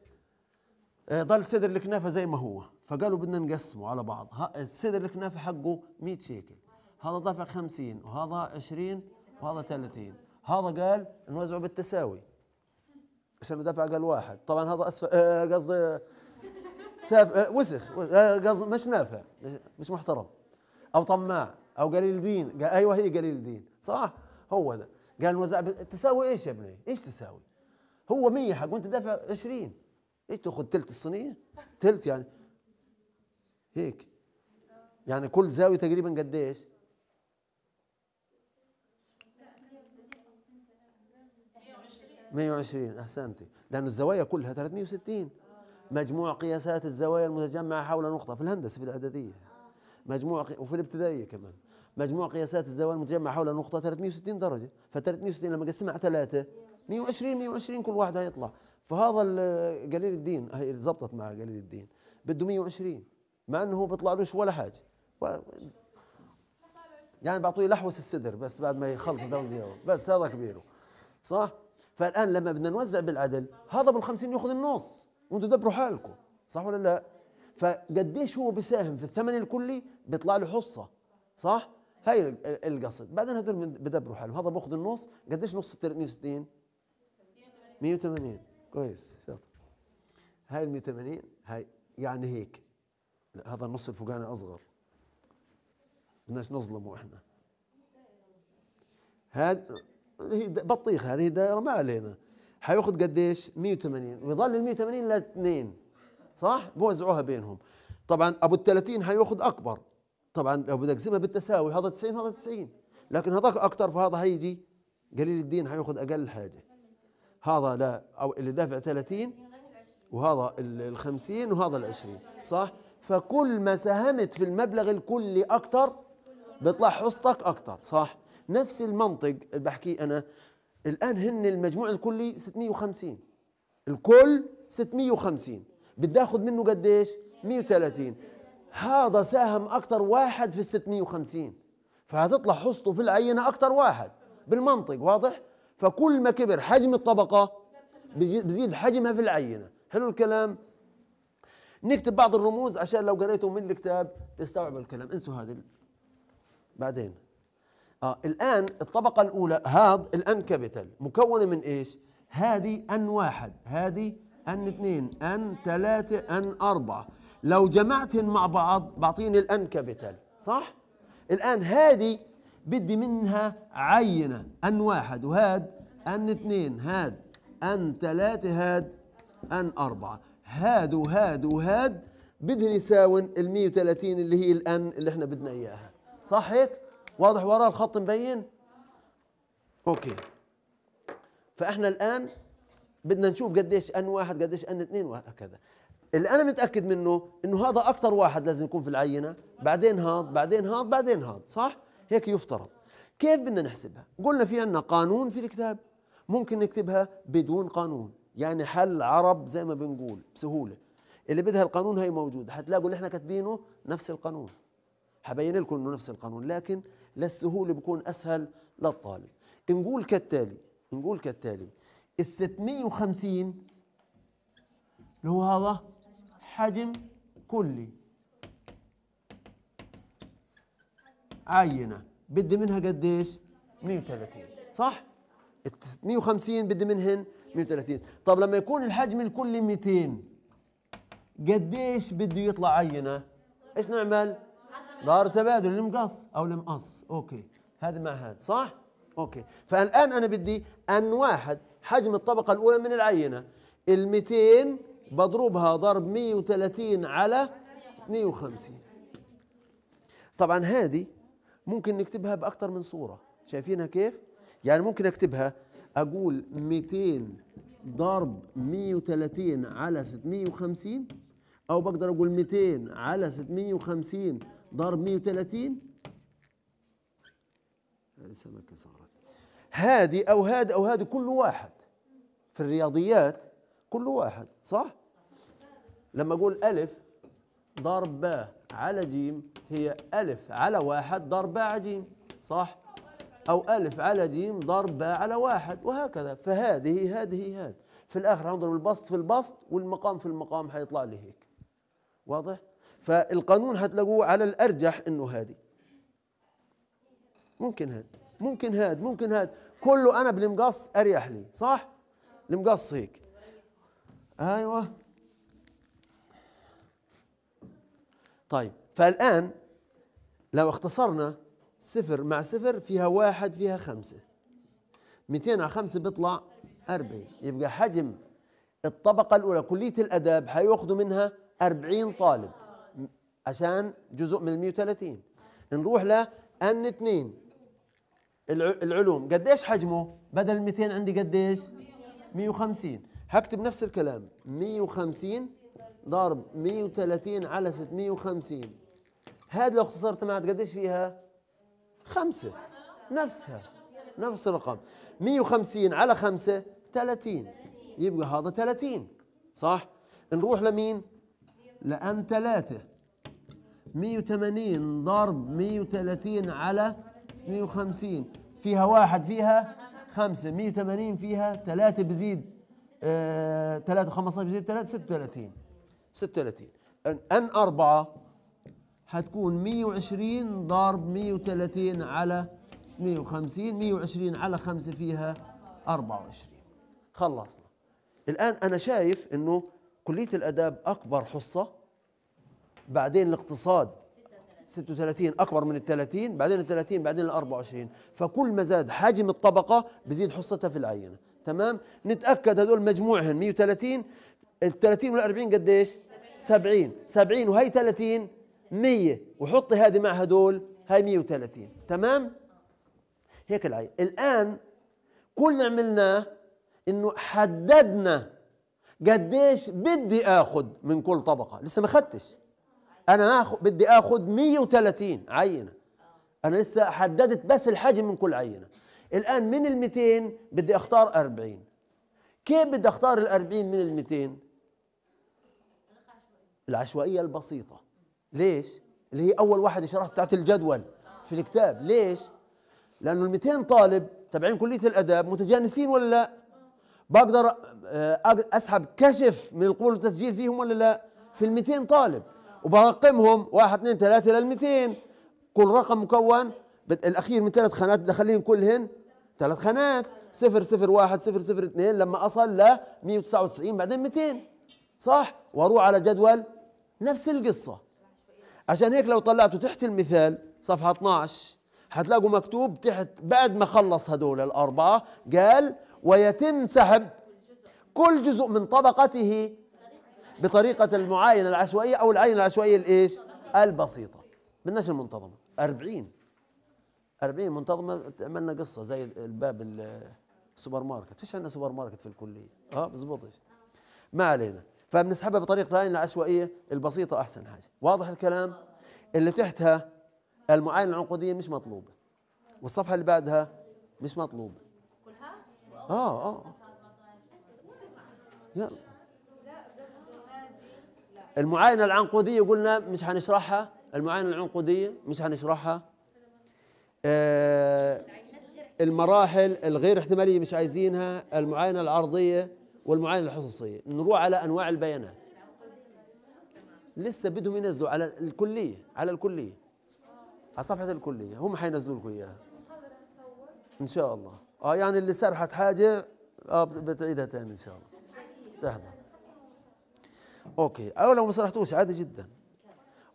آه، ضل صدر الكنافه زي ما هو فقالوا بدنا نقسمه على بعض صدر الكنافه حقه 100 شيكل هذا دفع 50 وهذا 20 وهذا 30 هذا قال نوزعه بالتساوي عشان دفع قال واحد طبعا هذا اسف آه، قصدي ساف آه، وسخ آه، قصدي مش نافع مش محترم او طماع او قليل دين قال ايوه هي قليل دين صح هو ده قال وزع تساوي ايش يا ابني ايش تساوي هو 100 حق وانت دافع 20 ايش تاخذ ثلث الصينيه ثلث يعني هيك يعني كل زاويه تقريبا قديش 120 أحسنتي لأن الزوايا كلها 360 مجموع قياسات الزوايا المتجمعة حول نقطة في الهندسة في الإعدادية مجموع وفي الابتدائية كمان مجموع قياسات الزوايا المتجمعة حول نقطة 360 درجة ف 360 لما قسمها على 3 120 120 كل واحد هيطلع فهذا قليل الدين هي زبطت مع قليل الدين بده 120 مع انه هو بيطلعلوش ولا حاجه يعني بعطوه لحوس الصدر بس بعد ما يخلص ده بس هذا كبيره صح فالان لما بدنا نوزع بالعدل هذا بال 50 ياخذ النص وانتم دبروا حالكم صح ولا لا؟ فقديش هو بيساهم في الثمن الكلي بيطلع له حصه صح؟ هاي القصد بعدين هذول بدبروا حالهم هذا باخذ النص قديش نص 360 180 كويس شاطر هاي ال 180 هاي يعني هيك لا هذا النص الفوقاني اصغر بدناش نظلمه احنا هاد هي بطيخه هذه دائره ما علينا حياخذ قديش 180 ويظل ال 180 ل 2 صح بوزعوها بينهم طبعا ابو ال 30 حياخذ اكبر طبعا لو بدك تقسمها بالتساوي هذا 90 هذا 90 لكن هذاك اكثر فهذا حيجي قليل الدين حياخذ اقل حاجه هذا لا او اللي دافع 30 وهذا ال 50 وهذا ال 20 صح فكل ما ساهمت في المبلغ الكلي اكثر بيطلع حصتك اكثر صح نفس المنطق اللي بحكيه انا الان هن المجموع الكلي 650 الكل 650 بدي اخذ منه قديش 130 هذا ساهم اكثر واحد في ال 650 فهتطلع حصته في العينه اكثر واحد بالمنطق واضح فكل ما كبر حجم الطبقه بزيد حجمها في العينه حلو الكلام نكتب بعض الرموز عشان لو قريتوا من الكتاب تستوعب الكلام انسوا هذا بعدين آه الآن الطبقة الأولى هاد الآن كابيتال مكونة من إيش؟ هذه أن واحد هذه أن اثنين أن ثلاثة أن أربعة لو جمعتهم مع بعض بعطيني الأن كابيتال صح؟ الآن هذه بدي منها عينة أن واحد وهاد أن اثنين هاد أن ثلاثة هاد أن أربعة هاد وهاد وهاد بدهن يساوي ال 130 اللي هي الأن اللي احنا بدنا إياها صح هيك؟ واضح وراه الخط مبين اوكي فاحنا الان بدنا نشوف قديش ان واحد قديش ان اثنين وهكذا اللي انا متاكد منه انه هذا اكثر واحد لازم يكون في العينه بعدين هاد بعدين هاد بعدين هاد صح هيك يفترض كيف بدنا نحسبها قلنا في عندنا قانون في الكتاب ممكن نكتبها بدون قانون يعني حل عرب زي ما بنقول بسهوله اللي بدها القانون هي موجود حتلاقوا اللي احنا كاتبينه نفس القانون حبين لكم انه نفس القانون لكن للسهوله بكون بيكون اسهل للطالب نقول كالتالي نقول كالتالي ال 650 اللي هو هذا حجم كلي عينه بدي منها قديش 130 صح ال 650 بدي منهن 130 طب لما يكون الحجم الكلي 200 قديش بده يطلع عينه ايش نعمل ظهر تبادل المقص او المقص اوكي هذا مع هذا صح اوكي فالان انا بدي ان واحد حجم الطبقه الاولى من العينه ال 200 بضربها ضرب 130 على 150 طبعا هذه ممكن نكتبها باكثر من صوره شايفينها كيف يعني ممكن اكتبها اقول 200 ضرب 130 على 650 او بقدر اقول 200 على 650 ضرب 130 هذه سمكة صغرى هذه أو هذا أو هذه كل واحد في الرياضيات كل واحد صح؟ لما أقول ألف ضرب باء على جيم هي ألف على واحد ضرب باء على جيم صح؟ أو ألف على جيم ضرب باء على واحد وهكذا فهذه هذه هذه في الآخر هنضرب البسط في البسط والمقام في المقام حيطلع لي هيك واضح؟ فالقانون هتلاقوه على الارجح انه هادي ممكن هاد ممكن هاد ممكن هاد كله انا بالمقص اريح لي صح المقص هيك ايوه طيب فالان لو اختصرنا صفر مع صفر فيها واحد فيها خمسة 200 على خمسة بيطلع 40 يبقى حجم الطبقة الأولى كلية الأداب هياخدوا منها 40 طالب عشان جزء من ال 130 نروح ل ان 2 العلوم قديش حجمه بدل 200 عندي قديش 150 هكتب نفس الكلام 150 ضرب 130 على 650 هذا لو اختصرت معها قديش فيها خمسة نفسها نفس الرقم 150 على 5 30 يبقى هذا 30 صح نروح لمين لأن ثلاثة 180 ضرب 130 على 150 فيها واحد فيها خمسة 180 فيها ثلاثة بزيد ثلاثة 3 15 بزيد ثلاثة 36 36 ان أربعة حتكون 120 ضرب 130 على 150 120 على 5 فيها 24 خلصنا الآن أنا شايف أنه كلية الأداب أكبر حصة بعدين الاقتصاد 36 اكبر من ال 30 بعدين ال 30 بعدين ال 24 فكل ما زاد حجم الطبقه بزيد حصتها في العينه تمام نتاكد هذول مجموعهم 130 ال 30 وال 40 قديش 70 70 وهي 30 100 وحطي هذه مع هذول هاي 130 تمام هيك العين الان كل اللي عملناه انه حددنا قديش بدي اخذ من كل طبقه لسه ما خدتش انا بدي اخذ 130 عينه آه. انا لسه حددت بس الحجم من كل عينه الان من ال 200 بدي اختار 40 كيف بدي اختار ال 40 من ال 200 العشوائيه البسيطه ليش اللي هي اول واحده شرحت بتاعت الجدول آه. في الكتاب ليش لانه ال 200 طالب تبعين كليه الاداب متجانسين ولا لا آه. بقدر اسحب كشف من القبول والتسجيل فيهم ولا لا في ال 200 طالب وبرقمهم واحد اثنين ثلاثة لل 200 كل رقم مكون الأخير من ثلاث خانات بدي أخليهم كلهن ثلاث خانات صفر صفر واحد صفر صفر اثنين لما أصل ل 199 بعدين 200 صح وأروح على جدول نفس القصة عشان هيك لو طلعتوا تحت المثال صفحة 12 حتلاقوا مكتوب تحت بعد ما خلص هدول الأربعة قال ويتم سحب كل جزء من طبقته بطريقة المعاينة العشوائية أو العينة العشوائية الإيش البسيطة بالناس المنتظمة 40 40 منتظمة عملنا قصة زي الباب السوبر ماركت فيش عندنا سوبر ماركت في الكلية اه بزبط ما علينا فبنسحبها بطريقة العينة العشوائية البسيطة أحسن حاجة واضح الكلام اللي تحتها المعاينة العنقودية مش مطلوبة والصفحة اللي بعدها مش مطلوبة كلها؟ اه اه يلا المعاينه العنقوديه قلنا مش هنشرحها المعاينه العنقوديه مش هنشرحها آه المراحل الغير احتماليه مش عايزينها المعاينه العرضيه والمعاينه الحصصيه نروح على انواع البيانات لسه بدهم ينزلوا على الكليه على الكليه على صفحه الكليه هم حينزلوا لكم اياها ان شاء الله اه يعني اللي سرحت حاجه اه بتعيدها تاني ان شاء الله تحضر اوكي او لو ما صرحتوش عادي جدا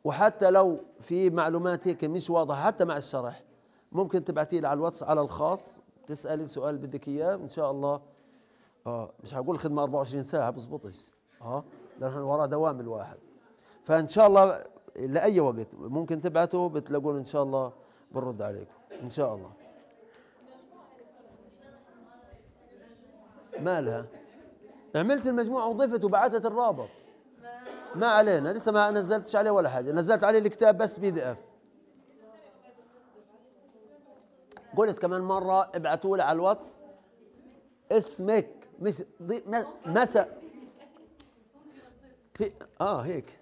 وحتى لو في معلومات هيك مش واضحه حتى مع الشرح ممكن تبعتي لي على الواتس على الخاص تسالي سؤال بدك اياه ان شاء الله اه مش هقول خدمه 24 ساعه بزبطش اه لانه وراه دوام الواحد فان شاء الله لاي وقت ممكن تبعته بتلاقون ان شاء الله بنرد عليكم ان شاء الله مالها عملت المجموعه وضفت وبعثت الرابط ما علينا لسه ما نزلتش عليه ولا حاجه نزلت عليه الكتاب بس بي دي اف قلت كمان مره ابعتوا لي على الواتس اسمك مش مسا في اه هيك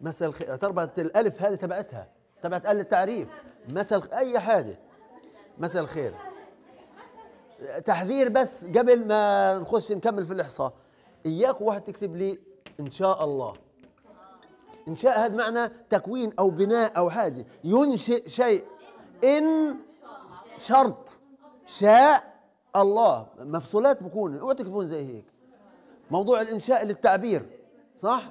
مساء الخير تربط الالف هذه تبعتها تبعت ال التعريف مساء اي حاجه مساء الخير تحذير بس قبل ما نخش نكمل في الاحصاء اياك واحد تكتب لي إن شاء الله إنشاء هذا معنى تكوين أو بناء أو حاجة ينشئ شيء إن شرط شاء الله مفصولات بكون اوعى تكون زي هيك موضوع الإنشاء للتعبير صح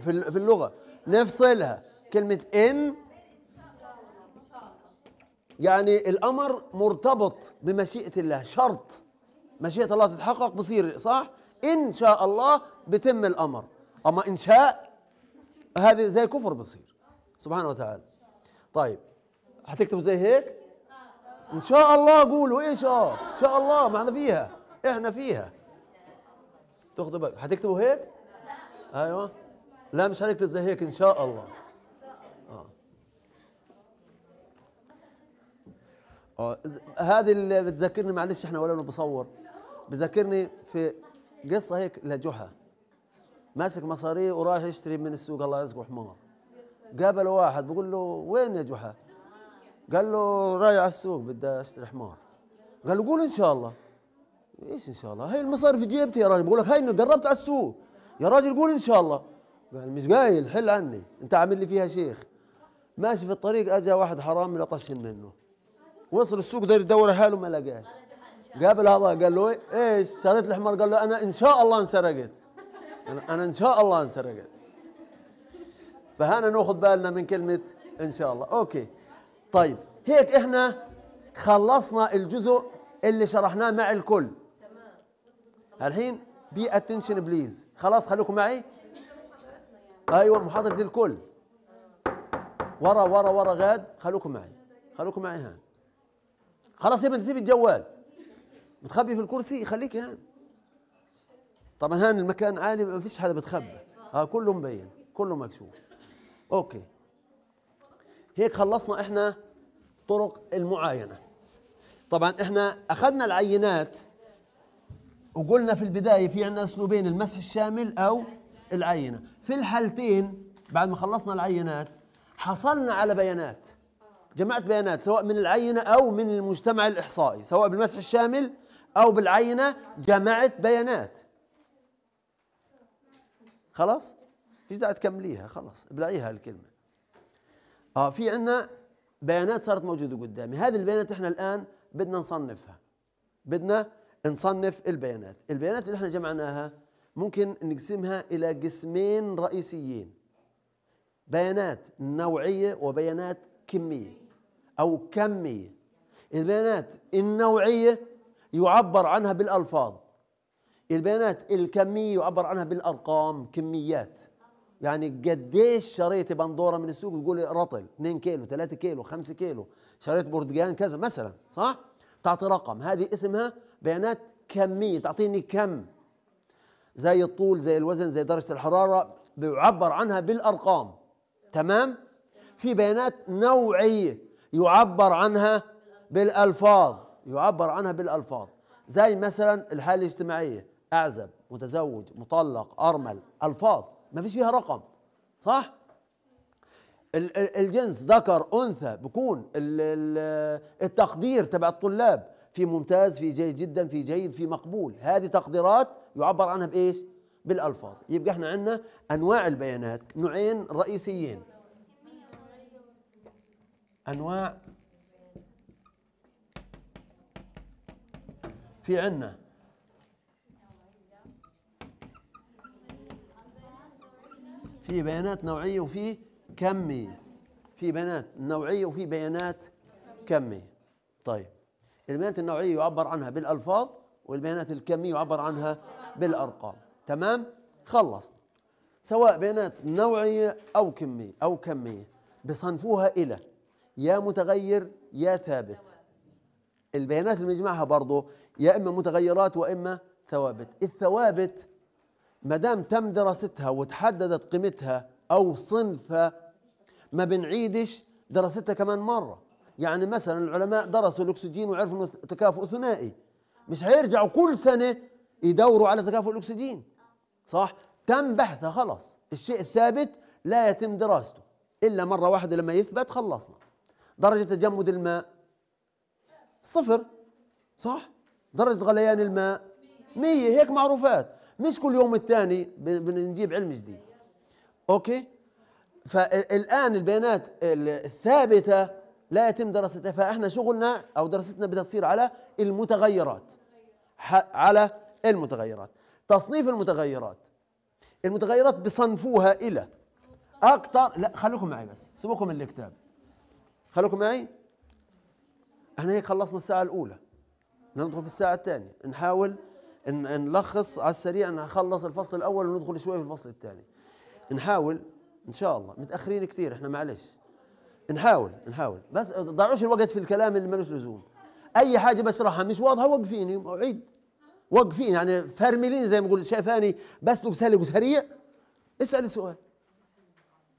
في في اللغة نفصلها كلمة إن يعني الأمر مرتبط بمشيئة الله شرط مشيئة الله تتحقق بصير صح إن شاء الله بتم الأمر اما انشاء هذه زي كفر بتصير سبحانه وتعالى طيب حتكتبوا زي هيك ان شاء الله قولوا ايش اه ان شاء الله ما احنا فيها احنا فيها تاخذوا بقى هتكتبوا هيك ايوه لا مش هنكتب زي هيك ان شاء الله آه. آه، هذه اللي بتذكرني معلش احنا ولا بصور بذكرني في قصه هيك لجحا ماسك مصاريه ورايح يشتري من السوق الله يرزقه حمار قابل واحد بقول له وين يا جحا قال له رايح على السوق بدي اشتري حمار قال له قول ان شاء الله ايش ان شاء الله هاي المصاري في جيبتي يا راجل بقول لك هاي قربت على السوق يا راجل قول ان شاء الله قال مش قايل حل عني انت عامل لي فيها شيخ ماشي في الطريق اجى واحد حرامي لطشن منه وصل السوق داير يدور حاله ما لقاش قابل هذا قال له ايش شريت الحمار قال له انا ان شاء الله انسرقت انا انا ان شاء الله انسرقت فهنا ناخذ بالنا من كلمه ان شاء الله اوكي طيب هيك احنا خلصنا الجزء اللي شرحناه مع الكل الحين بي اتنشن بليز خلاص خليكم معي ايوه محاضره للكل ورا ورا ورا غاد خليكم معي خليكم معي هان خلاص يا بنت سيب الجوال متخبي في الكرسي خليك هان طبعا هان المكان عالي ما فيش حدا بتخبى اه كله مبين كله مكشوف اوكي هيك خلصنا احنا طرق المعاينه طبعا احنا اخذنا العينات وقلنا في البدايه في عندنا اسلوبين المسح الشامل او العينه في الحالتين بعد ما خلصنا العينات حصلنا على بيانات جمعت بيانات سواء من العينه او من المجتمع الاحصائي سواء بالمسح الشامل او بالعينه جمعت بيانات خلاص فيش داعي تكمليها خلاص ابلعيها الكلمه اه في عندنا بيانات صارت موجوده قدامي هذه البيانات احنا الان بدنا نصنفها بدنا نصنف البيانات البيانات اللي احنا جمعناها ممكن نقسمها الى قسمين رئيسيين بيانات نوعيه وبيانات كميه او كميه البيانات النوعيه يعبر عنها بالالفاظ البيانات الكمية يعبر عنها بالأرقام كميات يعني قديش شريت بندوره من السوق بتقول رطل 2 كيلو 3 كيلو 5 كيلو شريت برتقان كذا مثلا صح تعطي رقم هذه اسمها بيانات كميه تعطيني كم زي الطول زي الوزن زي درجه الحراره بيعبر عنها بالارقام تمام في بيانات نوعيه يعبر عنها بالالفاظ يعبر عنها بالالفاظ زي مثلا الحاله الاجتماعيه اعزب متزوج مطلق ارمل الفاظ ما فيش فيها رقم صح الجنس ذكر انثى بكون التقدير تبع الطلاب في ممتاز في جيد جدا في جيد في مقبول هذه تقديرات يعبر عنها بايش بالالفاظ يبقى احنا عندنا انواع البيانات نوعين رئيسيين انواع في عندنا في بيانات نوعيه وفي كميه في بيانات نوعيه وفي بيانات كميه طيب البيانات النوعيه يعبر عنها بالالفاظ والبيانات الكميه يعبر عنها بالارقام تمام خلص سواء بيانات نوعيه او كميه او كميه بصنفوها الى يا متغير يا ثابت البيانات اللي بنجمعها برضه يا اما متغيرات واما ثوابت الثوابت ما دام تم دراستها وتحددت قيمتها او صنفها ما بنعيدش دراستها كمان مره يعني مثلا العلماء درسوا الاكسجين وعرفوا انه تكافؤ ثنائي مش هيرجعوا كل سنه يدوروا على تكافؤ الاكسجين صح تم بحثها خلاص الشيء الثابت لا يتم دراسته الا مره واحده لما يثبت خلصنا درجه تجمد الماء صفر صح درجه غليان الماء مية هيك معروفات مش كل يوم الثاني بنجيب علم جديد اوكي فالان البيانات الثابته لا يتم دراستها فاحنا شغلنا او دراستنا بدها تصير على المتغيرات على المتغيرات تصنيف المتغيرات المتغيرات بصنفوها الى اكثر لا خلوكم معي بس سيبوكم من الكتاب خلوكم معي احنا هيك خلصنا الساعه الاولى ندخل في الساعه الثانيه نحاول نلخص على السريع نخلص الفصل الاول وندخل شويه في الفصل الثاني نحاول ان شاء الله متاخرين كثير احنا معلش نحاول نحاول بس ضيعوش الوقت في الكلام اللي ملوش لزوم اي حاجه بشرحها مش واضحه وقفيني عيد واقفين يعني فرملين زي ما يقول شايفاني بس سهل وسريع اسال السؤال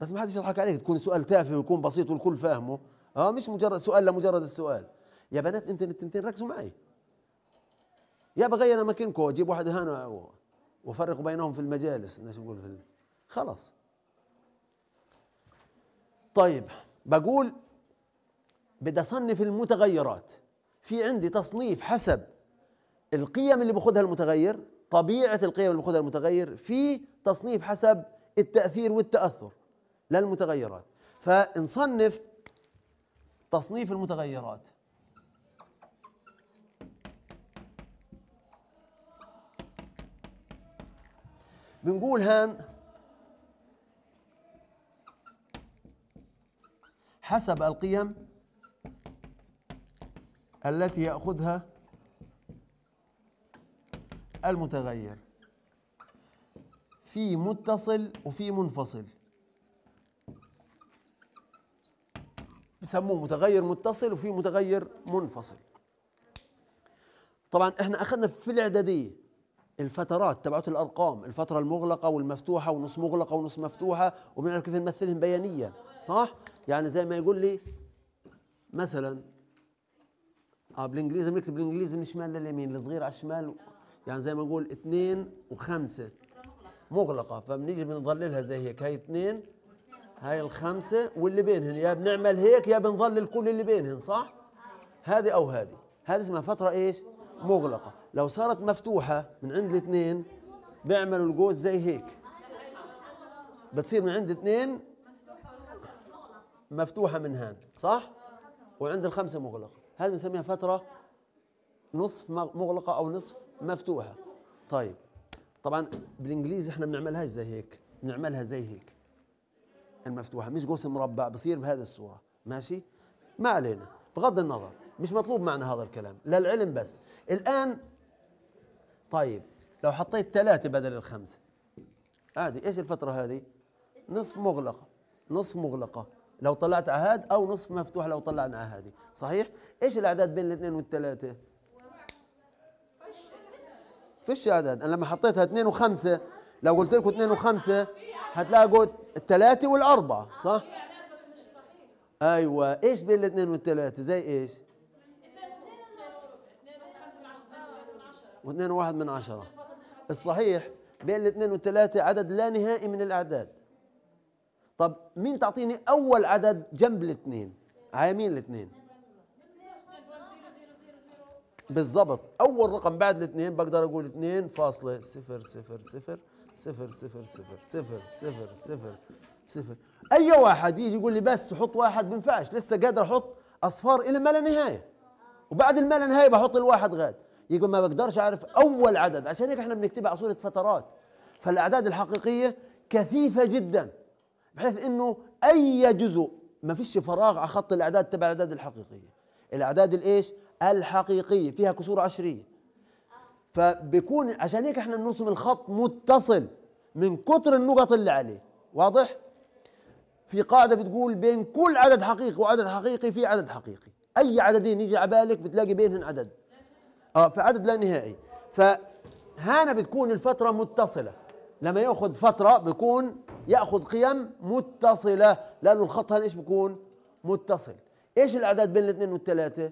بس ما حدش يضحك عليك تكون سؤال تافه ويكون بسيط والكل فاهمه اه مش مجرد سؤال لمجرد السؤال يا بنات انت التنتين ركزوا معي يا بغير اماكنكم اجيب واحد هنا وافرق بينهم في المجالس الناس يقول في خلاص طيب بقول بدي اصنف المتغيرات في عندي تصنيف حسب القيم اللي بخدها المتغير طبيعه القيم اللي بخدها المتغير في تصنيف حسب التاثير والتاثر للمتغيرات فنصنف تصنيف المتغيرات بنقول هان حسب القيم التي يأخذها المتغير في متصل وفي منفصل بسموه متغير متصل وفي متغير منفصل طبعا احنا اخذنا في الاعداديه الفترات تبعت الارقام الفتره المغلقه والمفتوحه ونص مغلقه ونص مفتوحه وبنعرف كيف نمثلهم بيانيا صح يعني زي ما يقول لي مثلا اه بالانجليزي بنكتب بالانجليزي من الشمال لليمين الصغير على الشمال يعني زي ما نقول اثنين وخمسه مغلقه فبنيجي بنظللها زي هيك هاي اثنين هاي الخمسه واللي بينهن يا بنعمل هيك يا بنظلل كل اللي بينهن صح هذه او هذه هذه اسمها فتره ايش مغلقه لو صارت مفتوحة من عند الاثنين بيعملوا الجوز زي هيك بتصير من عند اثنين مفتوحة من هان صح؟ وعند الخمسة مغلقة هذه بنسميها فترة نصف مغلقة أو نصف مفتوحة طيب طبعا بالانجليزي احنا بنعملها زي هيك بنعملها زي هيك المفتوحة مش قوس مربع بصير بهذه الصورة ماشي؟ ما علينا بغض النظر مش مطلوب معنا هذا الكلام للعلم بس الآن طيب لو حطيت ثلاثة بدل الخمسة عادي ايش الفترة هذه؟ نصف مغلقة نصف مغلقة لو طلعت هاد أو نصف مفتوح لو طلعنا عهادي صحيح؟ ايش الأعداد بين الاثنين والثلاثة؟ فيش أعداد أنا لما حطيتها اثنين وخمسة لو قلت لكم اثنين وخمسة هتلاقوا الثلاثة والأربعة صح؟ أيوة ايش بين الاثنين والثلاثة زي ايش؟ واثنين وواحد من عشرة الصحيح بين الاثنين والثلاثة عدد لا نهائي من الأعداد طب مين تعطيني أول عدد جنب الاثنين على يمين الاثنين بالضبط أول رقم بعد الاثنين بقدر أقول اثنين فاصلة صفر صفر صفر صفر صفر صفر صفر صفر صفر صفر أي واحد يجي يقول لي بس حط واحد بنفعش لسه قادر أحط أصفار إلى ما لا نهاية وبعد ما لا نهاية بحط الواحد غاد يقول ما بقدرش اعرف اول عدد عشان هيك احنا بنكتبها على صوره فترات فالاعداد الحقيقيه كثيفه جدا بحيث انه اي جزء ما فيش فراغ على خط الاعداد تبع الاعداد الحقيقيه الاعداد الايش الحقيقيه فيها كسور عشريه فبكون عشان هيك احنا بنرسم الخط متصل من كثر النقط اللي عليه واضح في قاعده بتقول بين كل عدد حقيقي وعدد حقيقي في عدد حقيقي اي عددين يجي على بالك بتلاقي بينهم عدد اه في عدد لا نهائي فهنا بتكون الفتره متصله لما ياخذ فتره بيكون ياخذ قيم متصله لانه الخط هذا ايش بيكون متصل ايش الاعداد بين الاثنين والثلاثه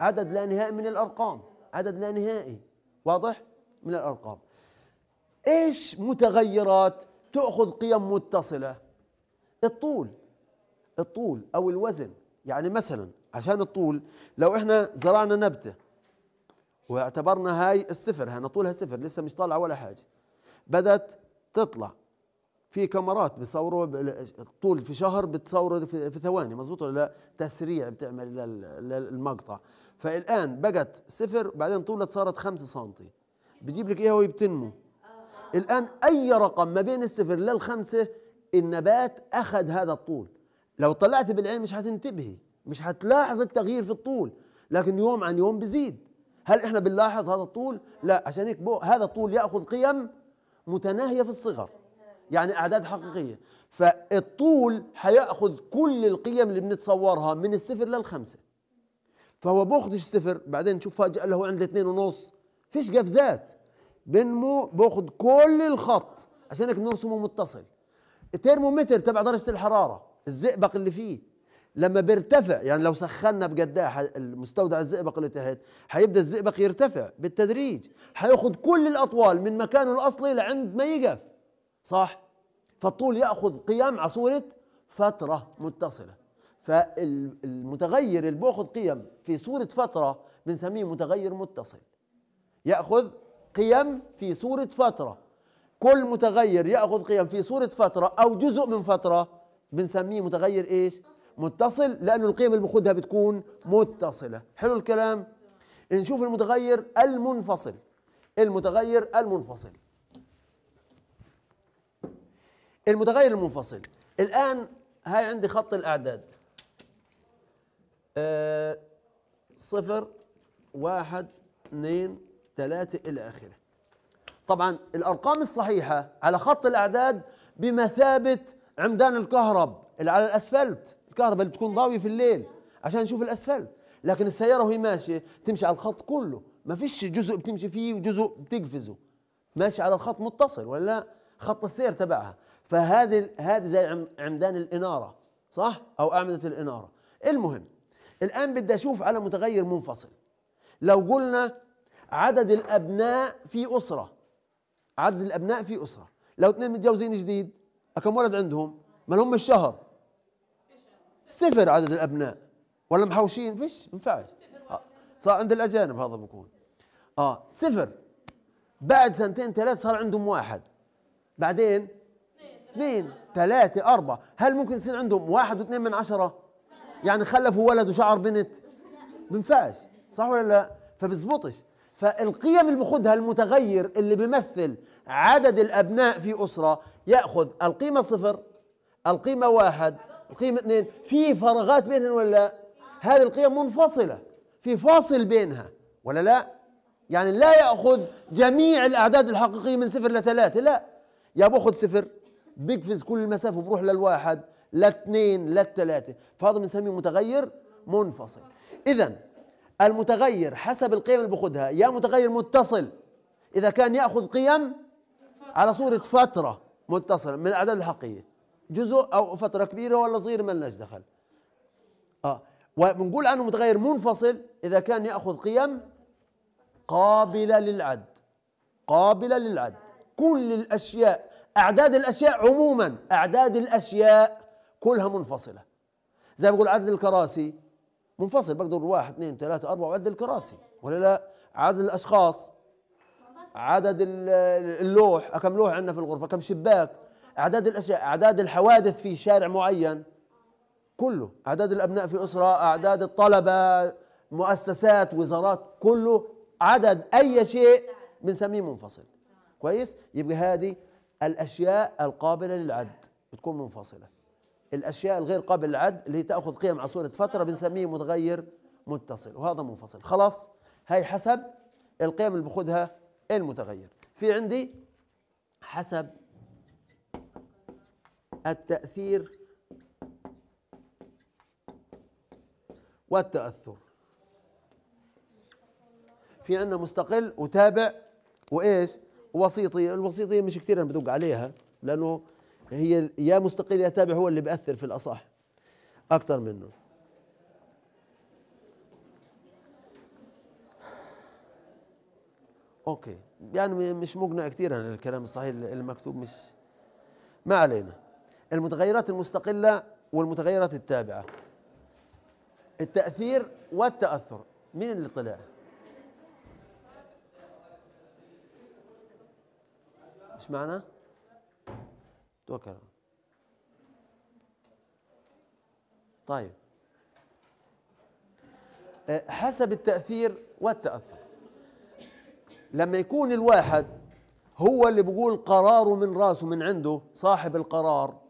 عدد لا نهائي من الارقام عدد لا نهائي واضح من الارقام ايش متغيرات تاخذ قيم متصله الطول الطول او الوزن يعني مثلا عشان الطول لو احنا زرعنا نبته واعتبرنا هاي الصفر هنا طولها صفر لسه مش طالعه ولا حاجه بدات تطلع في كاميرات بصوروا طول في شهر بتصوروا في, ثواني مظبوط ولا لا تسريع بتعمل للمقطع فالان بقت صفر بعدين طولت صارت 5 سم بجيب لك اياها وهي بتنمو الان اي رقم ما بين الصفر للخمسه النبات اخذ هذا الطول لو طلعت بالعين مش هتنتبهي مش هتلاحظ التغيير في الطول لكن يوم عن يوم بزيد هل احنا بنلاحظ هذا الطول؟ لا عشان هيك هذا الطول ياخذ قيم متناهيه في الصغر يعني اعداد حقيقيه فالطول حياخذ كل القيم اللي بنتصورها من الصفر للخمسه فهو بياخذ الصفر بعدين نشوف فجاه له عند الاثنين ونص فيش قفزات بنمو باخذ كل الخط عشان هيك بنرسمه متصل الترمومتر تبع درجه الحراره الزئبق اللي فيه لما بيرتفع يعني لو سخنا بجداح إيه، المستودع الزئبق اللي تحت هيبدا الزئبق يرتفع بالتدريج هياخد كل الاطوال من مكانه الاصلي لعند ما يقف صح فالطول ياخذ قيم على صوره فتره متصله فالمتغير اللي بياخذ قيم في صوره فتره بنسميه متغير متصل ياخذ قيم في صوره فتره كل متغير ياخذ قيم في صوره فتره او جزء من فتره بنسميه متغير ايش متصل لأنه القيم اللي بخدها بتكون متصلة حلو الكلام نشوف المتغير المنفصل المتغير المنفصل المتغير المنفصل الآن هاي عندي خط الأعداد آه، صفر واحد اثنين ثلاثة إلى آخره طبعا الأرقام الصحيحة على خط الأعداد بمثابة عمدان الكهرب اللي على الأسفلت الكهرباء اللي بتكون ضاويه في الليل عشان نشوف الاسفلت لكن السياره وهي ماشيه تمشي على الخط كله ما فيش جزء بتمشي فيه وجزء بتقفزه ماشي على الخط متصل ولا خط السير تبعها فهذه هذه زي عمدان الاناره صح او اعمده الاناره المهم الان بدي اشوف على متغير منفصل لو قلنا عدد الابناء في اسره عدد الابناء في اسره لو اثنين متجوزين جديد كم ولد عندهم ما لهم الشهر صفر عدد الابناء ولا محوشين فيش ما ينفعش آه، صار عند الاجانب هذا بكون اه صفر بعد سنتين ثلاث صار عندهم واحد بعدين اثنين ثلاثة أربعة هل ممكن يصير عندهم واحد واثنين من عشرة يعني خلفوا ولد وشعر بنت بنفعش صح ولا لا فبزبطش فالقيم اللي بخدها المتغير اللي بيمثل عدد الأبناء في أسرة يأخذ القيمة صفر القيمة واحد القيم اثنين في فراغات بينهم ولا لا هذه القيم منفصلة في فاصل بينها ولا لا يعني لا يأخذ جميع الأعداد الحقيقية من صفر لثلاثة لا يا باخذ صفر بيقفز كل المسافة وبروح للواحد لاثنين للثلاثة فهذا بنسميه متغير منفصل إذا المتغير حسب القيم اللي بياخذها يا متغير متصل إذا كان يأخذ قيم على صورة فترة متصلة من الأعداد الحقيقية جزء او فتره كبيره ولا صغيره ما لناش دخل اه وبنقول عنه متغير منفصل اذا كان ياخذ قيم قابله للعد قابله للعد كل الاشياء اعداد الاشياء عموما اعداد الاشياء كلها منفصله زي ما بقول عدد الكراسي منفصل بقدر واحد اثنين ثلاثة أربعة عدد الكراسي ولا لا عدد الأشخاص عدد اللوح كم لوح عندنا في الغرفة كم شباك اعداد الاشياء اعداد الحوادث في شارع معين كله اعداد الابناء في اسره اعداد الطلبه مؤسسات وزارات كله عدد اي شيء بنسميه منفصل كويس يبقى هذه الاشياء القابله للعد بتكون منفصله الاشياء الغير قابله للعد اللي هي تاخذ قيم على صوره فتره بنسميه متغير متصل وهذا منفصل خلاص هاي حسب القيم اللي بخذها المتغير في عندي حسب التأثير والتأثر في عندنا مستقل وتابع وإيش وسيطي الوسيطية مش كثير أنا بدق عليها لأنه هي يا مستقل يا تابع هو اللي بأثر في الأصح أكثر منه أوكي يعني مش مقنع كثير الكلام الصحيح المكتوب مش ما علينا المتغيرات المستقلة والمتغيرات التابعة التأثير والتأثر مين اللي طلع؟ ايش معنى؟ توكل طيب آه، حسب التأثير والتأثر لما يكون الواحد هو اللي بيقول قراره من راسه من عنده صاحب القرار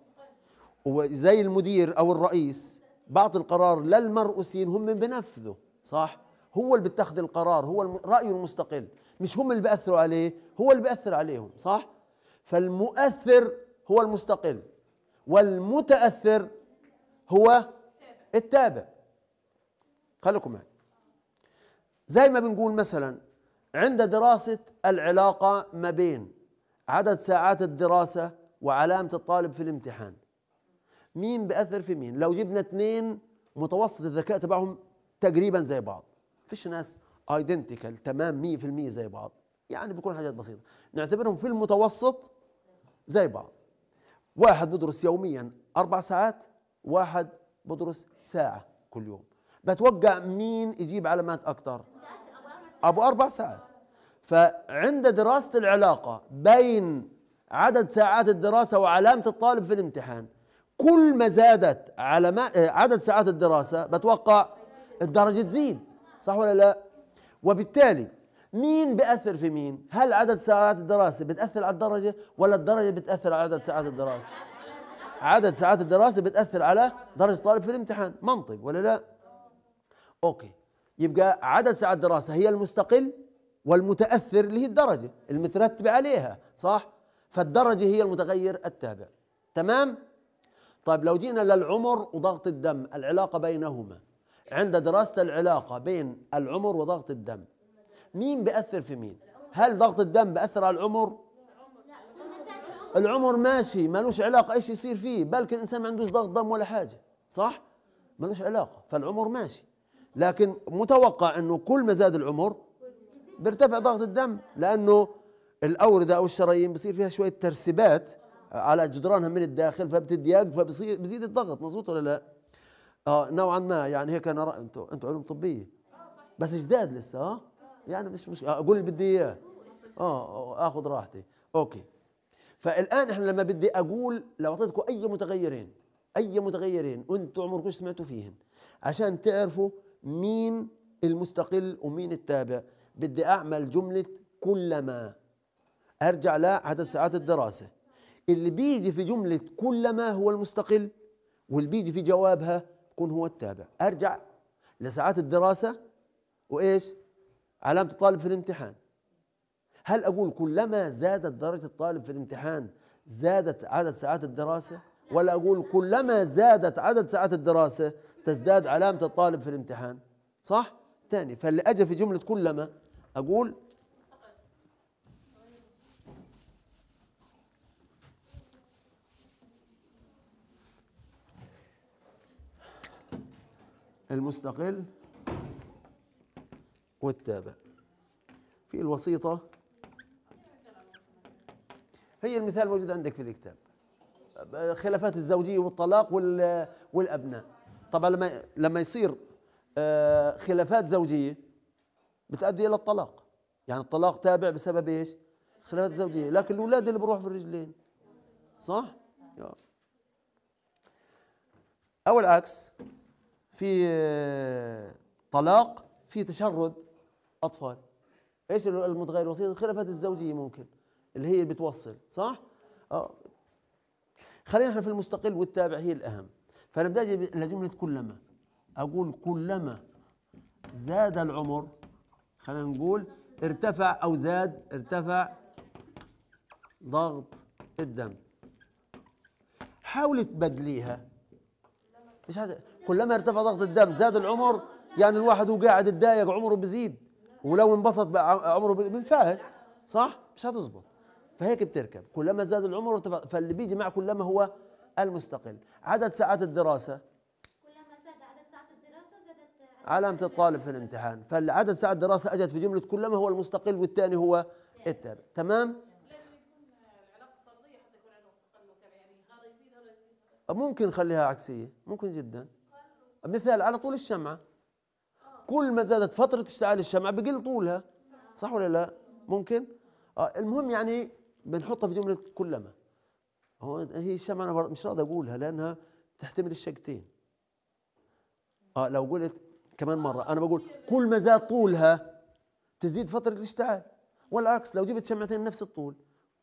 وزي المدير او الرئيس بعض القرار للمرؤوسين هم من بنفذه صح هو اللي بيتخذ القرار هو رايه المستقل مش هم اللي بأثروا عليه هو اللي بأثر عليهم صح فالمؤثر هو المستقل والمتأثر هو التابع خليكم معي زي ما بنقول مثلا عند دراسة العلاقة ما بين عدد ساعات الدراسة وعلامة الطالب في الامتحان مين بيأثر في مين لو جبنا اثنين متوسط الذكاء تبعهم تقريبا زي بعض فيش ناس ايدنتيكال تمام 100% زي بعض يعني بيكون حاجات بسيطة نعتبرهم في المتوسط زي بعض واحد بدرس يوميا أربع ساعات واحد بدرس ساعة كل يوم بتوقع مين يجيب علامات أكثر أبو أربع ساعات فعند دراسة العلاقة بين عدد ساعات الدراسة وعلامة الطالب في الامتحان كل ما زادت على ما آه، عدد ساعات الدراسة بتوقع الدرجة تزيد صح ولا لا وبالتالي مين بأثر في مين هل عدد ساعات الدراسة بتأثر على الدرجة ولا الدرجة بتأثر على عدد ساعات الدراسة عدد ساعات الدراسة بتأثر على درجة طالب في الامتحان منطق ولا لا أوكي يبقى عدد ساعات الدراسة هي المستقل والمتأثر اللي هي الدرجة المترتبة عليها صح فالدرجة هي المتغير التابع تمام طيب لو جينا للعمر وضغط الدم العلاقة بينهما عند دراسة العلاقة بين العمر وضغط الدم مين بأثر في مين هل ضغط الدم بأثر على العمر العمر ماشي مالوش علاقة ايش يصير فيه بلكي الانسان ما عندوش ضغط دم ولا حاجة صح مالوش علاقة فالعمر ماشي لكن متوقع انه كل ما زاد العمر بيرتفع ضغط الدم لانه الاوردة او الشرايين بصير فيها شوية ترسبات على جدرانها من الداخل فبتضيق بزيد الضغط مزبوط ولا لا؟ اه نوعا ما يعني هيك انا انتوا انتوا علوم طبيه بس جداد لسه اه يعني مش مش آه، اقول اللي بدي اياه آه،, اه اخذ راحتي اوكي فالان احنا لما بدي اقول لو اعطيتكم اي متغيرين اي متغيرين انتم عمركم سمعتوا فيهم عشان تعرفوا مين المستقل ومين التابع بدي اعمل جمله كلما ارجع لعدد ساعات الدراسه اللي بيجي في جملة كل ما هو المستقل واللي بيجي في جوابها يكون هو التابع أرجع لساعات الدراسة وإيش علامة الطالب في الامتحان هل أقول كلما زادت درجة الطالب في الامتحان زادت عدد ساعات الدراسة ولا أقول كلما زادت عدد ساعات الدراسة تزداد علامة الطالب في الامتحان صح؟ تاني فاللي أجى في جملة كلما أقول المستقل والتابع في الوسيطة هي المثال موجود عندك في الكتاب خلافات الزوجية والطلاق والأبناء طبعا لما لما يصير آه، خلافات زوجية بتؤدي إلى الطلاق يعني الطلاق تابع بسبب إيش خلافات زوجية لكن الأولاد اللي بروح في الرجلين صح أو العكس في آه، طلاق في تشرد اطفال ايش المتغير الوسيط الخلافات الزوجيه ممكن اللي هي بتوصل صح اه خلينا احنا في المستقل والتابع هي الاهم فانا بدي اجي لجمله كلما اقول كلما زاد العمر خلينا نقول ارتفع او زاد ارتفع ضغط الدم حاول تبدليها مش هذا كلما ارتفع ضغط الدم زاد العمر يعني الواحد وهو قاعد اتضايق عمره بزيد ولو انبسط بقى عمره بينفعل صح مش هتزبط فهيك بتركب كلما زاد العمر ارتفع فاللي بيجي مع كلما هو المستقل عدد ساعات الدراسة كلما زاد عدد ساعات الدراسة زادت علامة الطالب في الامتحان فالعدد ساعات الدراسة أجت في جملة كلما هو المستقل والثاني هو التابع تمام يعني ممكن نخليها عكسية ممكن جدا مثال على طول الشمعة كل ما زادت فترة اشتعال الشمعة بقل طولها صح ولا لا ممكن آه المهم يعني بنحطها في جملة كلما هو هي الشمعة أنا مش راضي أقولها لأنها تحتمل الشقتين آه لو قلت كمان مرة أنا بقول كل ما زاد طولها تزيد فترة الاشتعال والعكس لو جبت شمعتين نفس الطول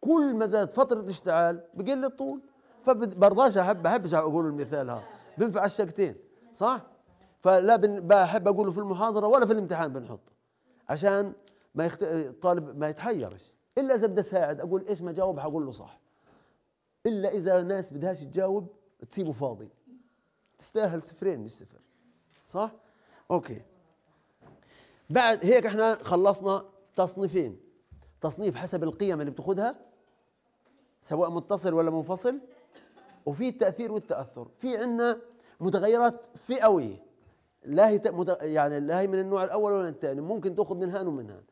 كل ما زادت فترة الاشتعال بقل الطول فبرضاش أحب أحبش أقول المثال هذا بنفع الشقتين صح فلا بحب اقوله في المحاضره ولا في الامتحان بنحطه عشان ما يخت... الطالب ما يتحيرش الا اذا بدي اساعد اقول ايش ما جاوب حقول له صح الا اذا ناس بدهاش تجاوب تسيبه فاضي تستاهل صفرين مش صفر صح اوكي بعد هيك احنا خلصنا تصنيفين تصنيف حسب القيم اللي بتاخذها سواء متصل ولا منفصل وفي التاثير والتاثر في عندنا متغيرات فئويه لا هي يعني لا هي من النوع الاول ولا الثاني ممكن تاخذ من هان ومن هان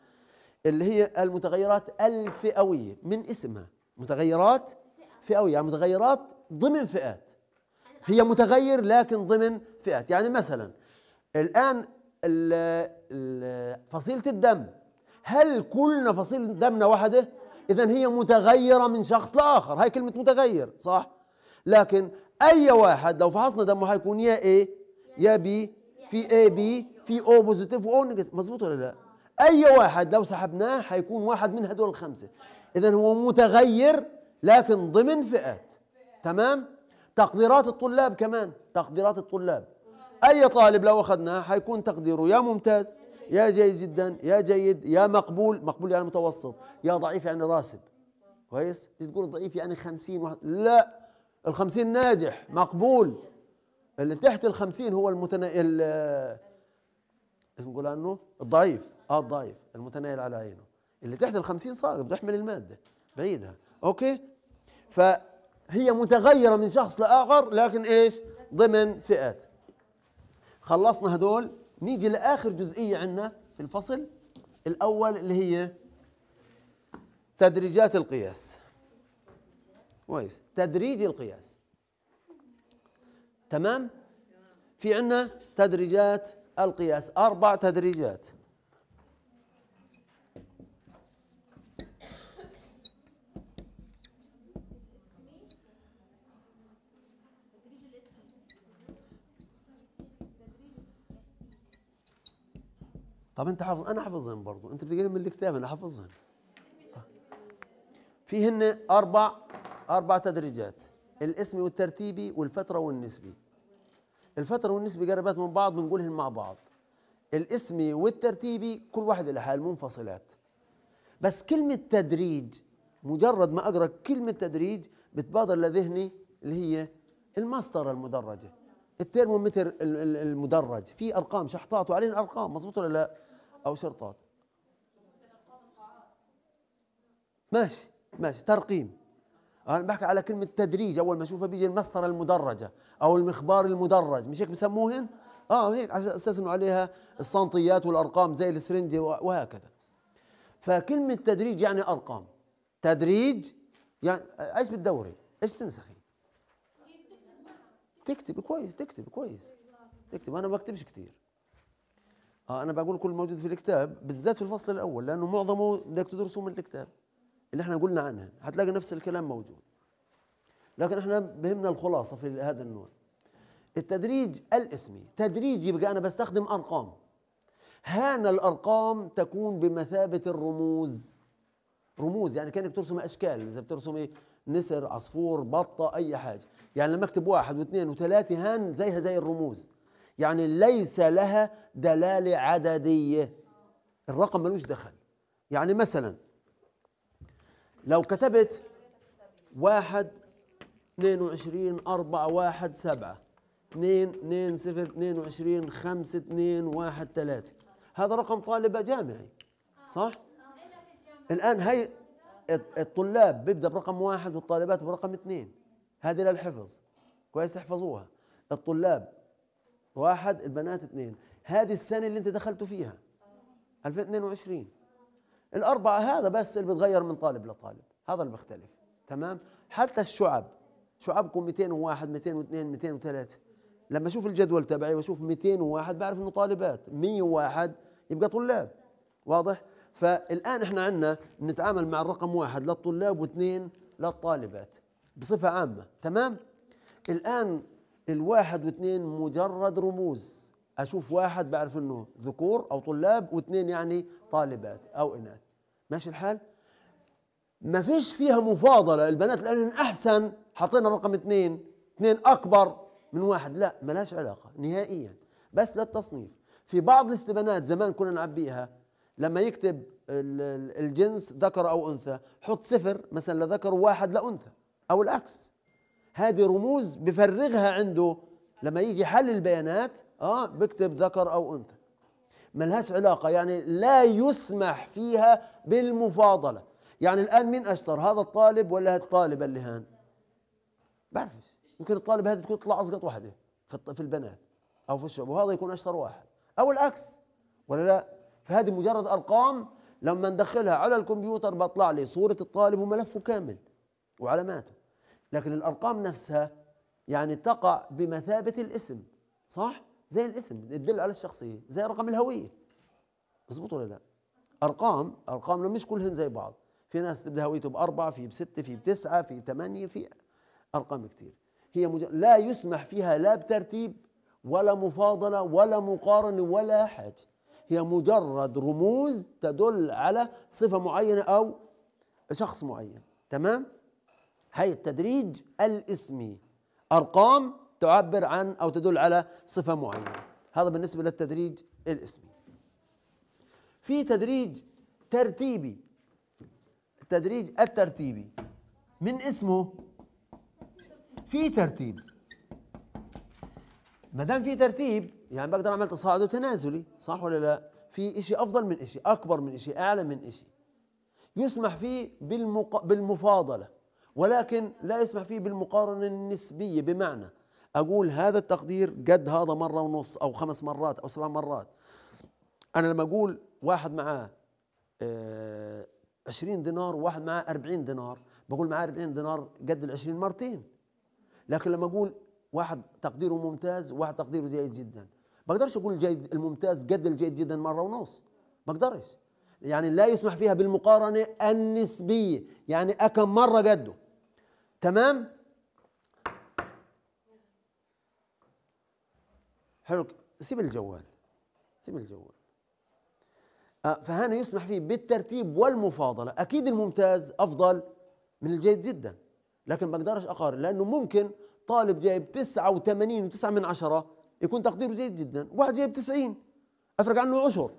اللي هي المتغيرات الفئويه من اسمها متغيرات فئويه يعني متغيرات ضمن فئات هي متغير لكن ضمن فئات يعني مثلا الان فصيله الدم هل كلنا فصيله دمنا واحده اذا هي متغيره من شخص لاخر هاي كلمه متغير صح لكن اي واحد لو فحصنا دمه هيكون يا ايه يا بي في اي بي في او بوزيتيف واو نيجاتيف مظبوط ولا لا اي واحد لو سحبناه هيكون واحد من هدول الخمسه اذا هو متغير لكن ضمن فئات تمام تقديرات الطلاب كمان تقديرات الطلاب اي طالب لو اخذناه حيكون تقديره يا ممتاز يا جيد جدا يا جيد يا مقبول مقبول يعني متوسط يا ضعيف يعني راسب كويس مش تقول ضعيف يعني 50 واحد لا الخمسين ناجح مقبول اللي تحت الخمسين هو المتنا ال نقول عنه الضعيف اه الضعيف المتنايل على عينه اللي تحت الخمسين صاغر بيحمل المادة بعيدها اوكي فهي متغيرة من شخص لآخر لكن ايش ضمن فئات خلصنا هدول نيجي لآخر جزئية عندنا في الفصل الأول اللي هي تدريجات القياس كويس تدريج القياس تمام في عندنا تدريجات القياس أربع تدريجات طب انت حافظ انا حافظهم برضو انت بتقول من الكتاب انا حافظهم فيهن اربع أربع تدريجات الاسمي والترتيبي والفترة والنسبي الفترة والنسبي قربت من بعض بنقولهم مع بعض الاسمي والترتيبي كل واحد له حال منفصلات بس كلمة تدريج مجرد ما أقرأ كلمة تدريج بتبادر لذهني اللي هي المسطرة المدرجة الترمومتر المدرج في أرقام شحطات وعليه أرقام مظبوط ولا لا أو شرطات ماشي ماشي ترقيم انا بحكي على كلمه تدريج اول ما اشوفها بيجي المسطره المدرجه او المخبار المدرج مش هيك بسموهن اه هيك على اساس انه عليها السنتيات والارقام زي السرنجه وهكذا فكلمه تدريج يعني ارقام تدريج يعني ايش بتدوري ايش تنسخي تكتب كويس تكتب كويس تكتب انا ما بكتبش كثير اه انا بقول كل موجود في الكتاب بالذات في الفصل الاول لانه معظمه بدك تدرسه من الكتاب اللي احنا قلنا عنها هتلاقي نفس الكلام موجود لكن احنا بهمنا الخلاصه في هذا النوع التدريج الاسمي تدريج يبقى انا بستخدم ارقام هان الارقام تكون بمثابه الرموز رموز يعني كانك ترسم اشكال اذا بترسم ايه نسر عصفور بطه اي حاجه يعني لما اكتب واحد واثنين وثلاثه هان زيها زي الرموز يعني ليس لها دلاله عدديه الرقم ملوش دخل يعني مثلا لو كتبت واحد اثنين وعشرين أربعة واحد سبعة اثنين اثنين صفر اثنين وعشرين خمسة اثنين واحد ثلاثة هذا رقم طالبة جامعي صح؟ الآن هي الطلاب بيبدأ برقم واحد والطالبات برقم اثنين هذه للحفظ كويس تحفظوها الطلاب واحد البنات اثنين هذه السنة اللي أنت دخلتوا فيها 2022 الأربعة هذا بس اللي بتغير من طالب لطالب هذا اللي بيختلف تمام حتى الشعب شعبكم 201 202 203 لما اشوف الجدول تبعي واشوف 201 بعرف انه طالبات 101 يبقى طلاب واضح فالان احنا عندنا نتعامل مع الرقم واحد للطلاب واثنين للطالبات بصفه عامه تمام الان الواحد واثنين مجرد رموز اشوف واحد بعرف انه ذكور او طلاب واثنين يعني طالبات او اناث ماشي الحال ما فيش فيها مفاضله البنات لان احسن حطينا رقم اثنين اثنين اكبر من واحد لا ملاش علاقه نهائيا بس للتصنيف في بعض الاستبانات زمان كنا نعبيها لما يكتب الجنس ذكر او انثى حط صفر مثلا لذكر واحد لانثى او العكس هذه رموز بفرغها عنده لما يجي حل البيانات اه بكتب ذكر او انثى ملهاش علاقة يعني لا يسمح فيها بالمفاضلة يعني الآن مين أشطر هذا الطالب ولا هذا الطالب اللي هان بعرفش يمكن الطالب هذا تكون تطلع أسقط واحدة في البنات أو في الشعب وهذا يكون أشطر واحد أو العكس ولا لا فهذه مجرد أرقام لما ندخلها على الكمبيوتر بطلع لي صورة الطالب وملفه كامل وعلاماته لكن الأرقام نفسها يعني تقع بمثابة الاسم صح؟ زي الاسم تدل على الشخصيه زي رقم الهويه مظبوط ولا لا ارقام أرقام مش كلهن زي بعض في ناس تبدا هويته باربعه في بسته في بتسعه في ثمانيه في ارقام كثير هي مج... لا يسمح فيها لا بترتيب ولا مفاضله ولا مقارنه ولا حاجه هي مجرد رموز تدل على صفه معينه او شخص معين تمام هاي التدريج الاسمي ارقام تعبر عن أو تدل على صفة معينة هذا بالنسبة للتدريج الاسمي في تدريج ترتيبي التدريج الترتيبي من اسمه في ترتيب ما دام في ترتيب يعني بقدر اعمل تصاعد وتنازلي صح ولا لا؟ في شيء افضل من شيء، اكبر من شيء، اعلى من شيء. يسمح فيه بالمفاضله ولكن لا يسمح فيه بالمقارنه النسبيه بمعنى اقول هذا التقدير قد هذا مره ونص او خمس مرات او سبع مرات انا لما اقول واحد معاه 20 آه، دينار وواحد معاه 40 دينار بقول معاه 40 دينار قد ال 20 مرتين لكن لما اقول واحد تقديره ممتاز وواحد تقديره جيد جدا بقدرش اقول الجيد الممتاز قد الجيد جدا مره ونص بقدرش يعني لا يسمح فيها بالمقارنه النسبيه يعني اكم مره قده تمام حلو سيب الجوال سيب الجوال آه، فهنا يسمح فيه بالترتيب والمفاضله اكيد الممتاز افضل من الجيد جدا لكن ما اقدرش اقارن لانه ممكن طالب جايب تسعة وثمانين وتسعة من عشرة يكون تقديره جيد جدا واحد جايب 90 افرق عنه عشر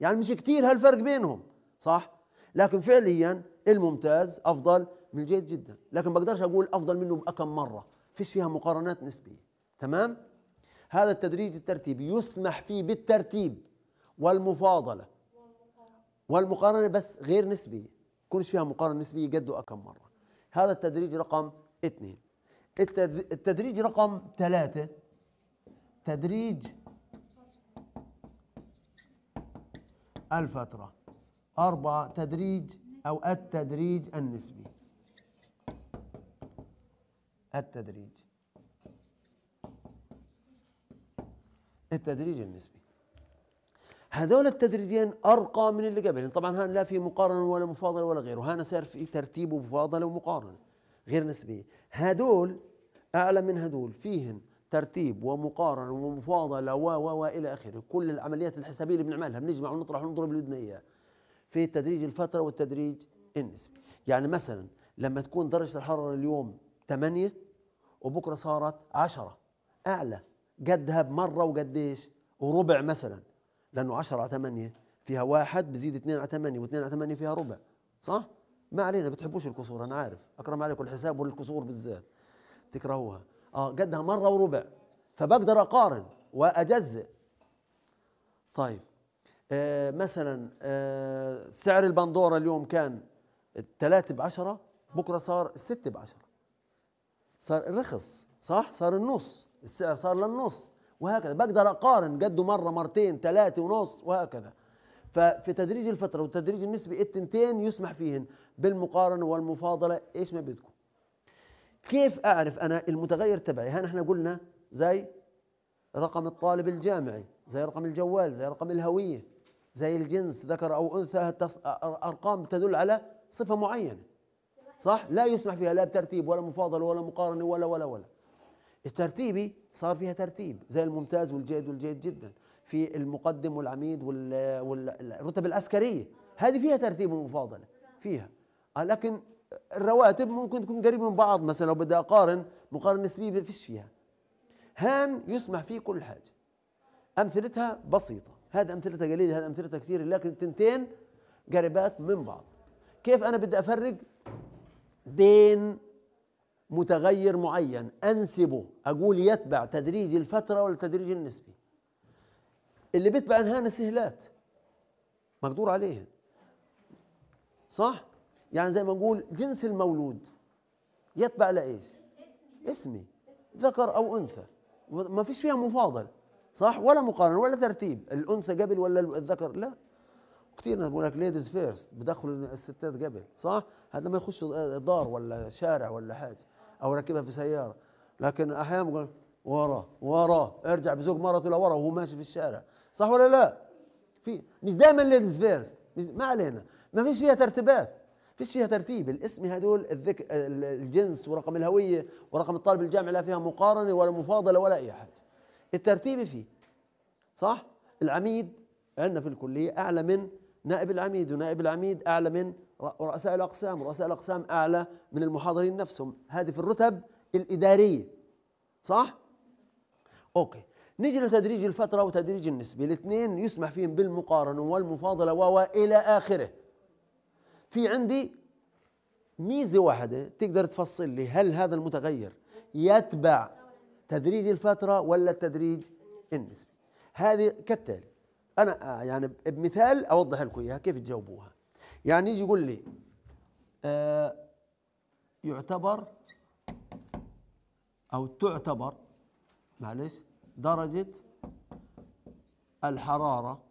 يعني مش كتير هالفرق بينهم صح لكن فعليا الممتاز افضل من الجيد جدا لكن ما اقدرش اقول افضل منه بكم مره فيش فيها مقارنات نسبيه تمام هذا التدريج الترتيبي يسمح فيه بالترتيب والمفاضلة والمقارنة بس غير نسبية كلش فيها مقارنة نسبية قد أكم مرة هذا التدريج رقم اثنين التدريج رقم ثلاثة تدريج الفترة أربعة تدريج أو التدريج النسبي التدريج التدريج النسبي هذول التدريجين ارقى من اللي قبل يعني طبعا هان لا في مقارنه ولا مفاضله ولا غيره هان صار في ترتيب ومفاضله ومقارنه غير نسبيه هذول اعلى من هذول فيهن ترتيب ومقارنه ومفاضله و و و إلى اخره كل العمليات الحسابيه اللي بنعملها بنجمع ونطرح ونضرب اللي بدنا اياه في تدريج الفتره والتدريج النسبي يعني مثلا لما تكون درجه الحراره اليوم 8 وبكره صارت 10 اعلى قدها بمره إيش؟ وربع مثلا لانه 10 على 8 فيها واحد بزيد 2 على 8 و2 على 8 فيها ربع صح؟ ما علينا بتحبوش الكسور انا عارف اكرم عليكم الحساب والكسور بالذات تكرهوها اه قدها مره وربع فبقدر اقارن واجزئ طيب آه مثلا آه سعر البندوره اليوم كان 3 ب 10 بكره صار 6 ب 10 صار رخص صح صار النص السعر صار للنص وهكذا بقدر اقارن قده مره مرتين ثلاثه ونص وهكذا ففي تدريج الفتره وتدريج النسبه التنتين يسمح فيهن بالمقارنه والمفاضله ايش ما بدكم كيف اعرف انا المتغير تبعي هنا احنا قلنا زي رقم الطالب الجامعي زي رقم الجوال زي رقم الهويه زي الجنس ذكر او انثى ارقام تدل على صفه معينه صح لا يسمح فيها لا بترتيب ولا مفاضله ولا مقارنه ولا ولا ولا الترتيبي صار فيها ترتيب زي الممتاز والجيد والجيد جدا في المقدم والعميد والرتب العسكريه هذه فيها ترتيب ومفاضله فيها لكن الرواتب ممكن تكون قريبه من بعض مثلا لو بدي اقارن مقارنه نسبيه ما فيش فيها هان يسمح فيه كل حاجه امثلتها بسيطه هذا امثلتها قليله هذا امثلتها كثيره لكن التنتين قريبات من بعض كيف انا بدي افرق بين متغير معين انسبه اقول يتبع تدريج الفتره ولا التدريج النسبي اللي بيتبع انهانا سهلات مقدور عليه صح يعني زي ما نقول جنس المولود يتبع لايش اسمي ذكر او انثى ما فيش فيها مفاضل صح ولا مقارنه ولا ترتيب الانثى قبل ولا الذكر لا كثير ناس بقول لك ليديز فيرست بدخل الستات قبل صح هذا ما يخش دار ولا شارع ولا حاجه او راكبها في سياره لكن احيانا يقول ورا ورا ارجع بزوج مرته لورا وهو ماشي في الشارع صح ولا لا؟ في مش دايما ليدز فيرست ما علينا ما فيش فيها ترتيبات فيش فيها ترتيب الاسم هذول الذك... الجنس ورقم الهويه ورقم الطالب الجامعي لا فيها مقارنه ولا مفاضله ولا اي حاجه الترتيب فيه صح العميد عندنا في الكليه اعلى من نائب العميد ونائب العميد اعلى من رؤساء الأقسام رؤساء الأقسام أعلى من المحاضرين نفسهم هذه في الرتب الإدارية صح؟ أوكي نيجي لتدريج الفترة وتدريج النسبه الاثنين يسمح فيهم بالمقارنة والمفاضلة وإلى آخره في عندي ميزة واحدة تقدر تفصل لي هل هذا المتغير يتبع تدريج الفترة ولا التدريج النسبي هذه كالتالي أنا آه، يعني بمثال أوضح لكم إياها كيف تجاوبوها يعني يجي يقول لي آه، يعتبر أو تعتبر معلش درجة الحرارة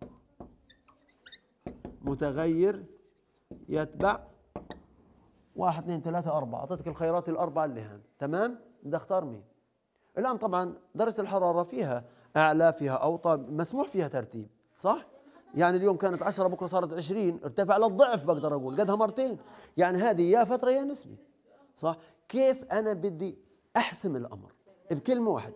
متغير يتبع واحد اثنين ثلاثة أربعة أعطيتك الخيارات الأربعة اللي هان تمام بدي أختار مين الآن طبعا درجة الحرارة فيها أعلى فيها أوطى مسموح فيها ترتيب صح يعني اليوم كانت 10 بكره صارت 20 ارتفع للضعف بقدر اقول قدها مرتين يعني هذه يا فتره يا نسبه صح كيف انا بدي احسم الامر بكلمه واحده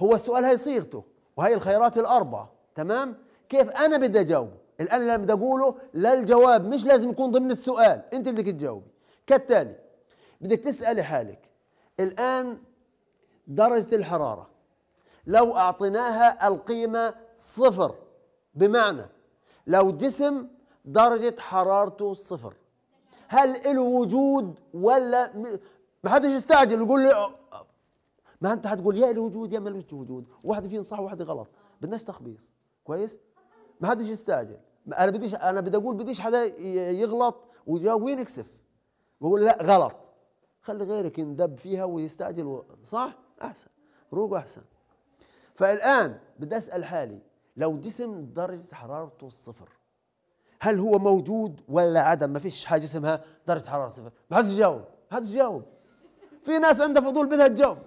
هو السؤال هي صيغته وهي الخيارات الاربعه تمام كيف انا بدي اجاوبه الان اللي بدي اقوله للجواب مش لازم يكون ضمن السؤال انت اللي بدك تجاوبي كالتالي بدك تسالي حالك الان درجه الحراره لو اعطيناها القيمه صفر بمعنى لو جسم درجة حرارته صفر هل له وجود ولا ما حدش يستعجل يقول لي ما انت هتقول يا له وجود يا ما له وجود واحد فيهم صح وواحد غلط بدناش تخبيص كويس ما حدش يستعجل انا بديش انا بدي اقول بديش حدا يغلط وين يكسف بقول لا غلط خلي غيرك يندب فيها ويستعجل و... صح احسن روق احسن فالان بدي اسال حالي لو جسم درجة حرارته الصفر هل هو موجود ولا عدم ما فيش حاجة اسمها درجة حرارة صفر ما حدش يجاوب ما حدش يجاوب في ناس عندها فضول بدها تجاوب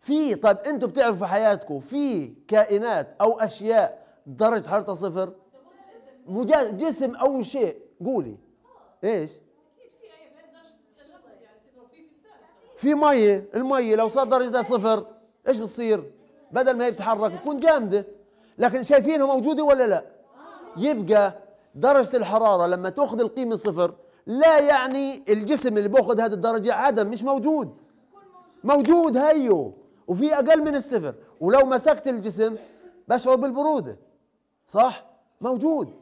في طيب انتم بتعرفوا في حياتكم في كائنات او اشياء درجة حرارتها صفر جسم او شيء قولي ايش في مية المية لو صار درجتها صفر ايش بتصير بدل ما يتحرك تكون جامده لكن شايفينها موجوده ولا لا يبقى درجه الحراره لما تاخذ القيمه صفر لا يعني الجسم اللي باخذ هذه الدرجه عدم مش موجود موجود هيو وفي اقل من الصفر ولو مسكت الجسم بشعر بالبروده صح موجود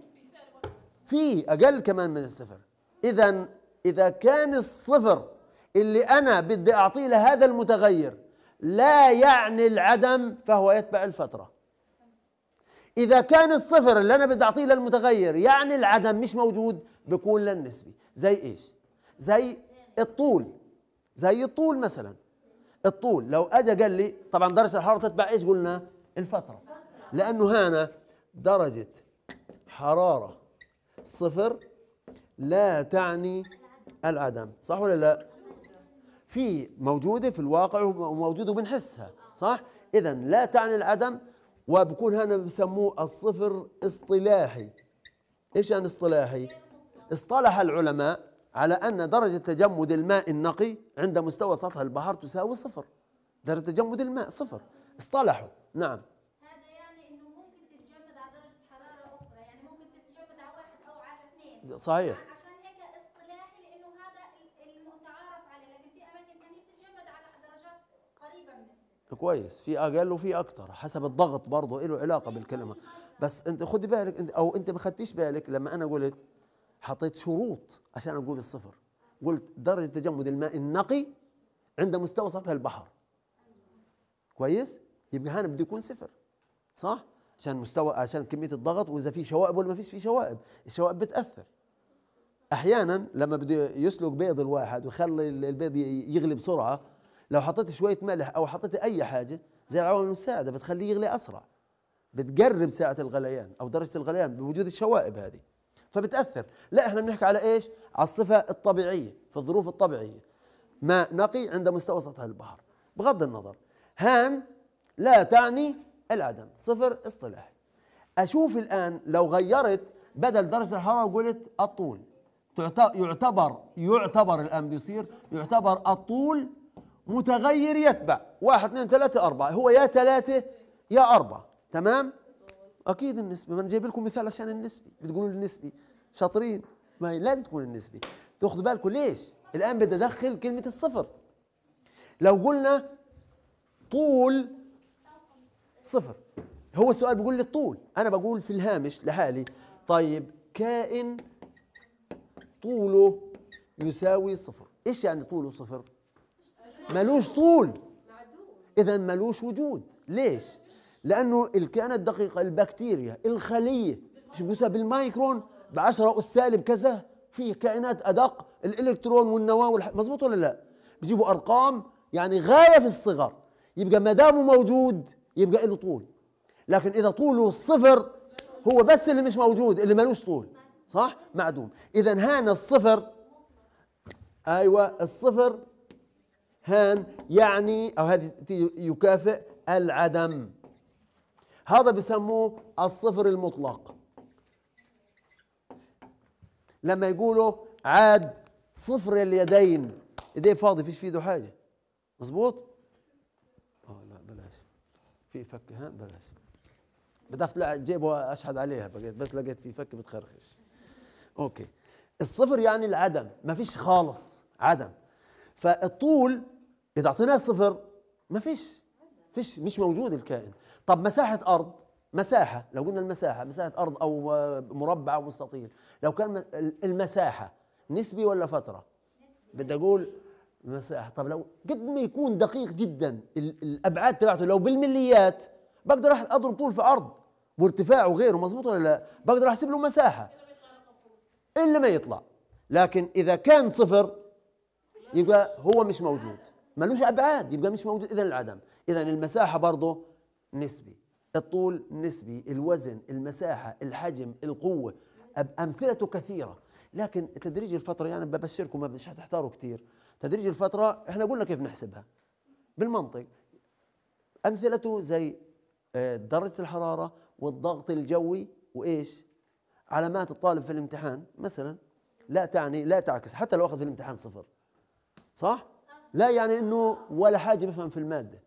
في اقل كمان من الصفر اذا اذا كان الصفر اللي انا بدي اعطيه لهذا المتغير لا يعني العدم فهو يتبع الفترة إذا كان الصفر اللي أنا بدي أعطيه للمتغير يعني العدم مش موجود بكون للنسبي زي إيش؟ زي الطول زي الطول مثلا الطول لو أجا قال لي طبعا درجة الحرارة تتبع إيش قلنا؟ الفترة لأنه هنا درجة حرارة صفر لا تعني العدم صح ولا لا؟ في موجوده في الواقع وموجوده وبنحسها صح اذا لا تعني العدم وبكون هنا بسموه الصفر اصطلاحي ايش يعني اصطلاحي اصطلح العلماء على ان درجه تجمد الماء النقي عند مستوى سطح البحر تساوي صفر درجه تجمد الماء صفر اصطلحوا نعم صحيح كويس في اقل وفي اكتر حسب الضغط برضه له علاقه بالكلمه بس انت خدي بالك انت او انت ما خدتيش بالك لما انا قلت حطيت شروط عشان اقول الصفر قلت درجه تجمد الماء النقي عند مستوى سطح البحر كويس يبقى هنا بده يكون صفر صح عشان مستوى عشان كميه الضغط واذا في شوائب ولا ما فيش في شوائب الشوائب بتاثر احيانا لما بده يسلق بيض الواحد ويخلي البيض يغلي بسرعه لو حطيت شويه ملح او حطيت اي حاجه زي العوامل المساعده بتخليه يغلي اسرع بتقرب ساعه الغليان او درجه الغليان بوجود الشوائب هذه فبتاثر لا احنا بنحكي على ايش على الصفه الطبيعيه في الظروف الطبيعيه ماء نقي عند مستوى سطح البحر بغض النظر هان لا تعني العدم صفر اصطلاحي اشوف الان لو غيرت بدل درجه الحراره وقلت الطول يعتبر يعتبر الان بيصير يعتبر الطول متغير يتبع واحد اثنين ثلاثة أربعة هو يا ثلاثة يا أربعة تمام أكيد النسبة ما أنا جايب لكم مثال عشان النسبة بتقولوا النسبة شاطرين ما هي لازم تكون النسبة تاخذوا بالكم ليش الآن بدي أدخل كلمة الصفر لو قلنا طول صفر هو السؤال بيقول لي الطول أنا بقول في الهامش لحالي طيب كائن طوله يساوي صفر ايش يعني طوله صفر ملوش طول اذا ملوش وجود ليش لانه الكائنات الدقيقه البكتيريا الخليه تشبسها بالمايكرون ب 10 اس سالب كذا في كائنات ادق الالكترون والنواه والح... مظبوط ولا لا بيجيبوا ارقام يعني غايه في الصغر يبقى ما دامه موجود يبقى له طول لكن اذا طوله صفر هو بس اللي مش موجود اللي ملوش طول صح معدوم اذا هنا الصفر ايوه الصفر هان يعني أو هذه يكافئ العدم هذا بسموه الصفر المطلق لما يقولوا عاد صفر اليدين ايديه فاضي فيش في ايده حاجه مظبوط اه لا بلاش في فك ها بلاش بدفت جيبه اشهد عليها بقيت بس لقيت في فك بتخرخش اوكي الصفر يعني العدم ما فيش خالص عدم فالطول اذا اعطيناه صفر ما فيش فيش مش موجود الكائن طب مساحه ارض مساحه لو قلنا المساحه مساحه ارض او مربع او مستطيل لو كان المساحه نسبي ولا فتره بدي اقول مساحه طب لو قد ما يكون دقيق جدا الابعاد تبعته لو بالمليات بقدر اضرب طول في ارض وارتفاع وغيره مظبوط ولا لا بقدر احسب له مساحه الا ما يطلع لكن اذا كان صفر يبقى هو مش موجود ملوش ابعاد يبقى مش موجود اذا العدم اذا المساحه برضه نسبي الطول نسبي الوزن المساحه الحجم القوه امثلته كثيره لكن تدريج الفتره يعني ببشركم مش هتحتاروا كثير تدريج الفتره احنا قلنا كيف نحسبها بالمنطق امثلته زي آه، درجه الحراره والضغط الجوي وايش علامات الطالب في الامتحان مثلا لا تعني لا تعكس حتى لو اخذ في الامتحان صفر صح؟ لا يعني انه ولا حاجه بفهم في الماده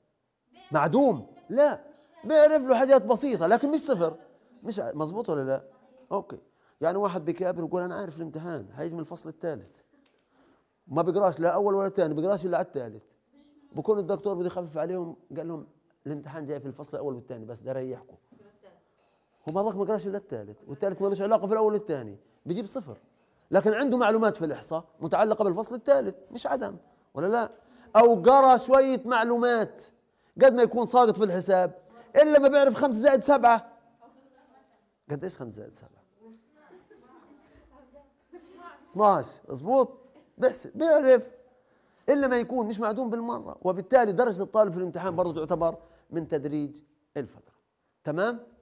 معدوم لا بيعرف له حاجات بسيطه لكن مش صفر مش مزبوط ولا لا؟ اوكي يعني واحد بكابر يقول انا عارف الامتحان هيجي من الفصل الثالث ما بقراش لا اول ولا ثاني بقراش الا على الثالث بكون الدكتور بده يخفف عليهم قال لهم الامتحان جاي في الفصل الاول والثاني بس ده ريحكم ما هذاك ما قراش الا الثالث والثالث ما له علاقه في الاول والثاني بيجيب صفر لكن عنده معلومات في الإحصاء متعلقة بالفصل الثالث مش عدم ولا لا أو قرأ شوية معلومات قد ما يكون صادق في الحساب إلا ما بيعرف خمسة زائد سبعة قد إيش خمسة زائد سبعة 12 مظبوط بيحسب بيعرف إلا ما يكون مش معدوم بالمرة وبالتالي درجة الطالب في الامتحان برضه تعتبر من تدريج الفترة تمام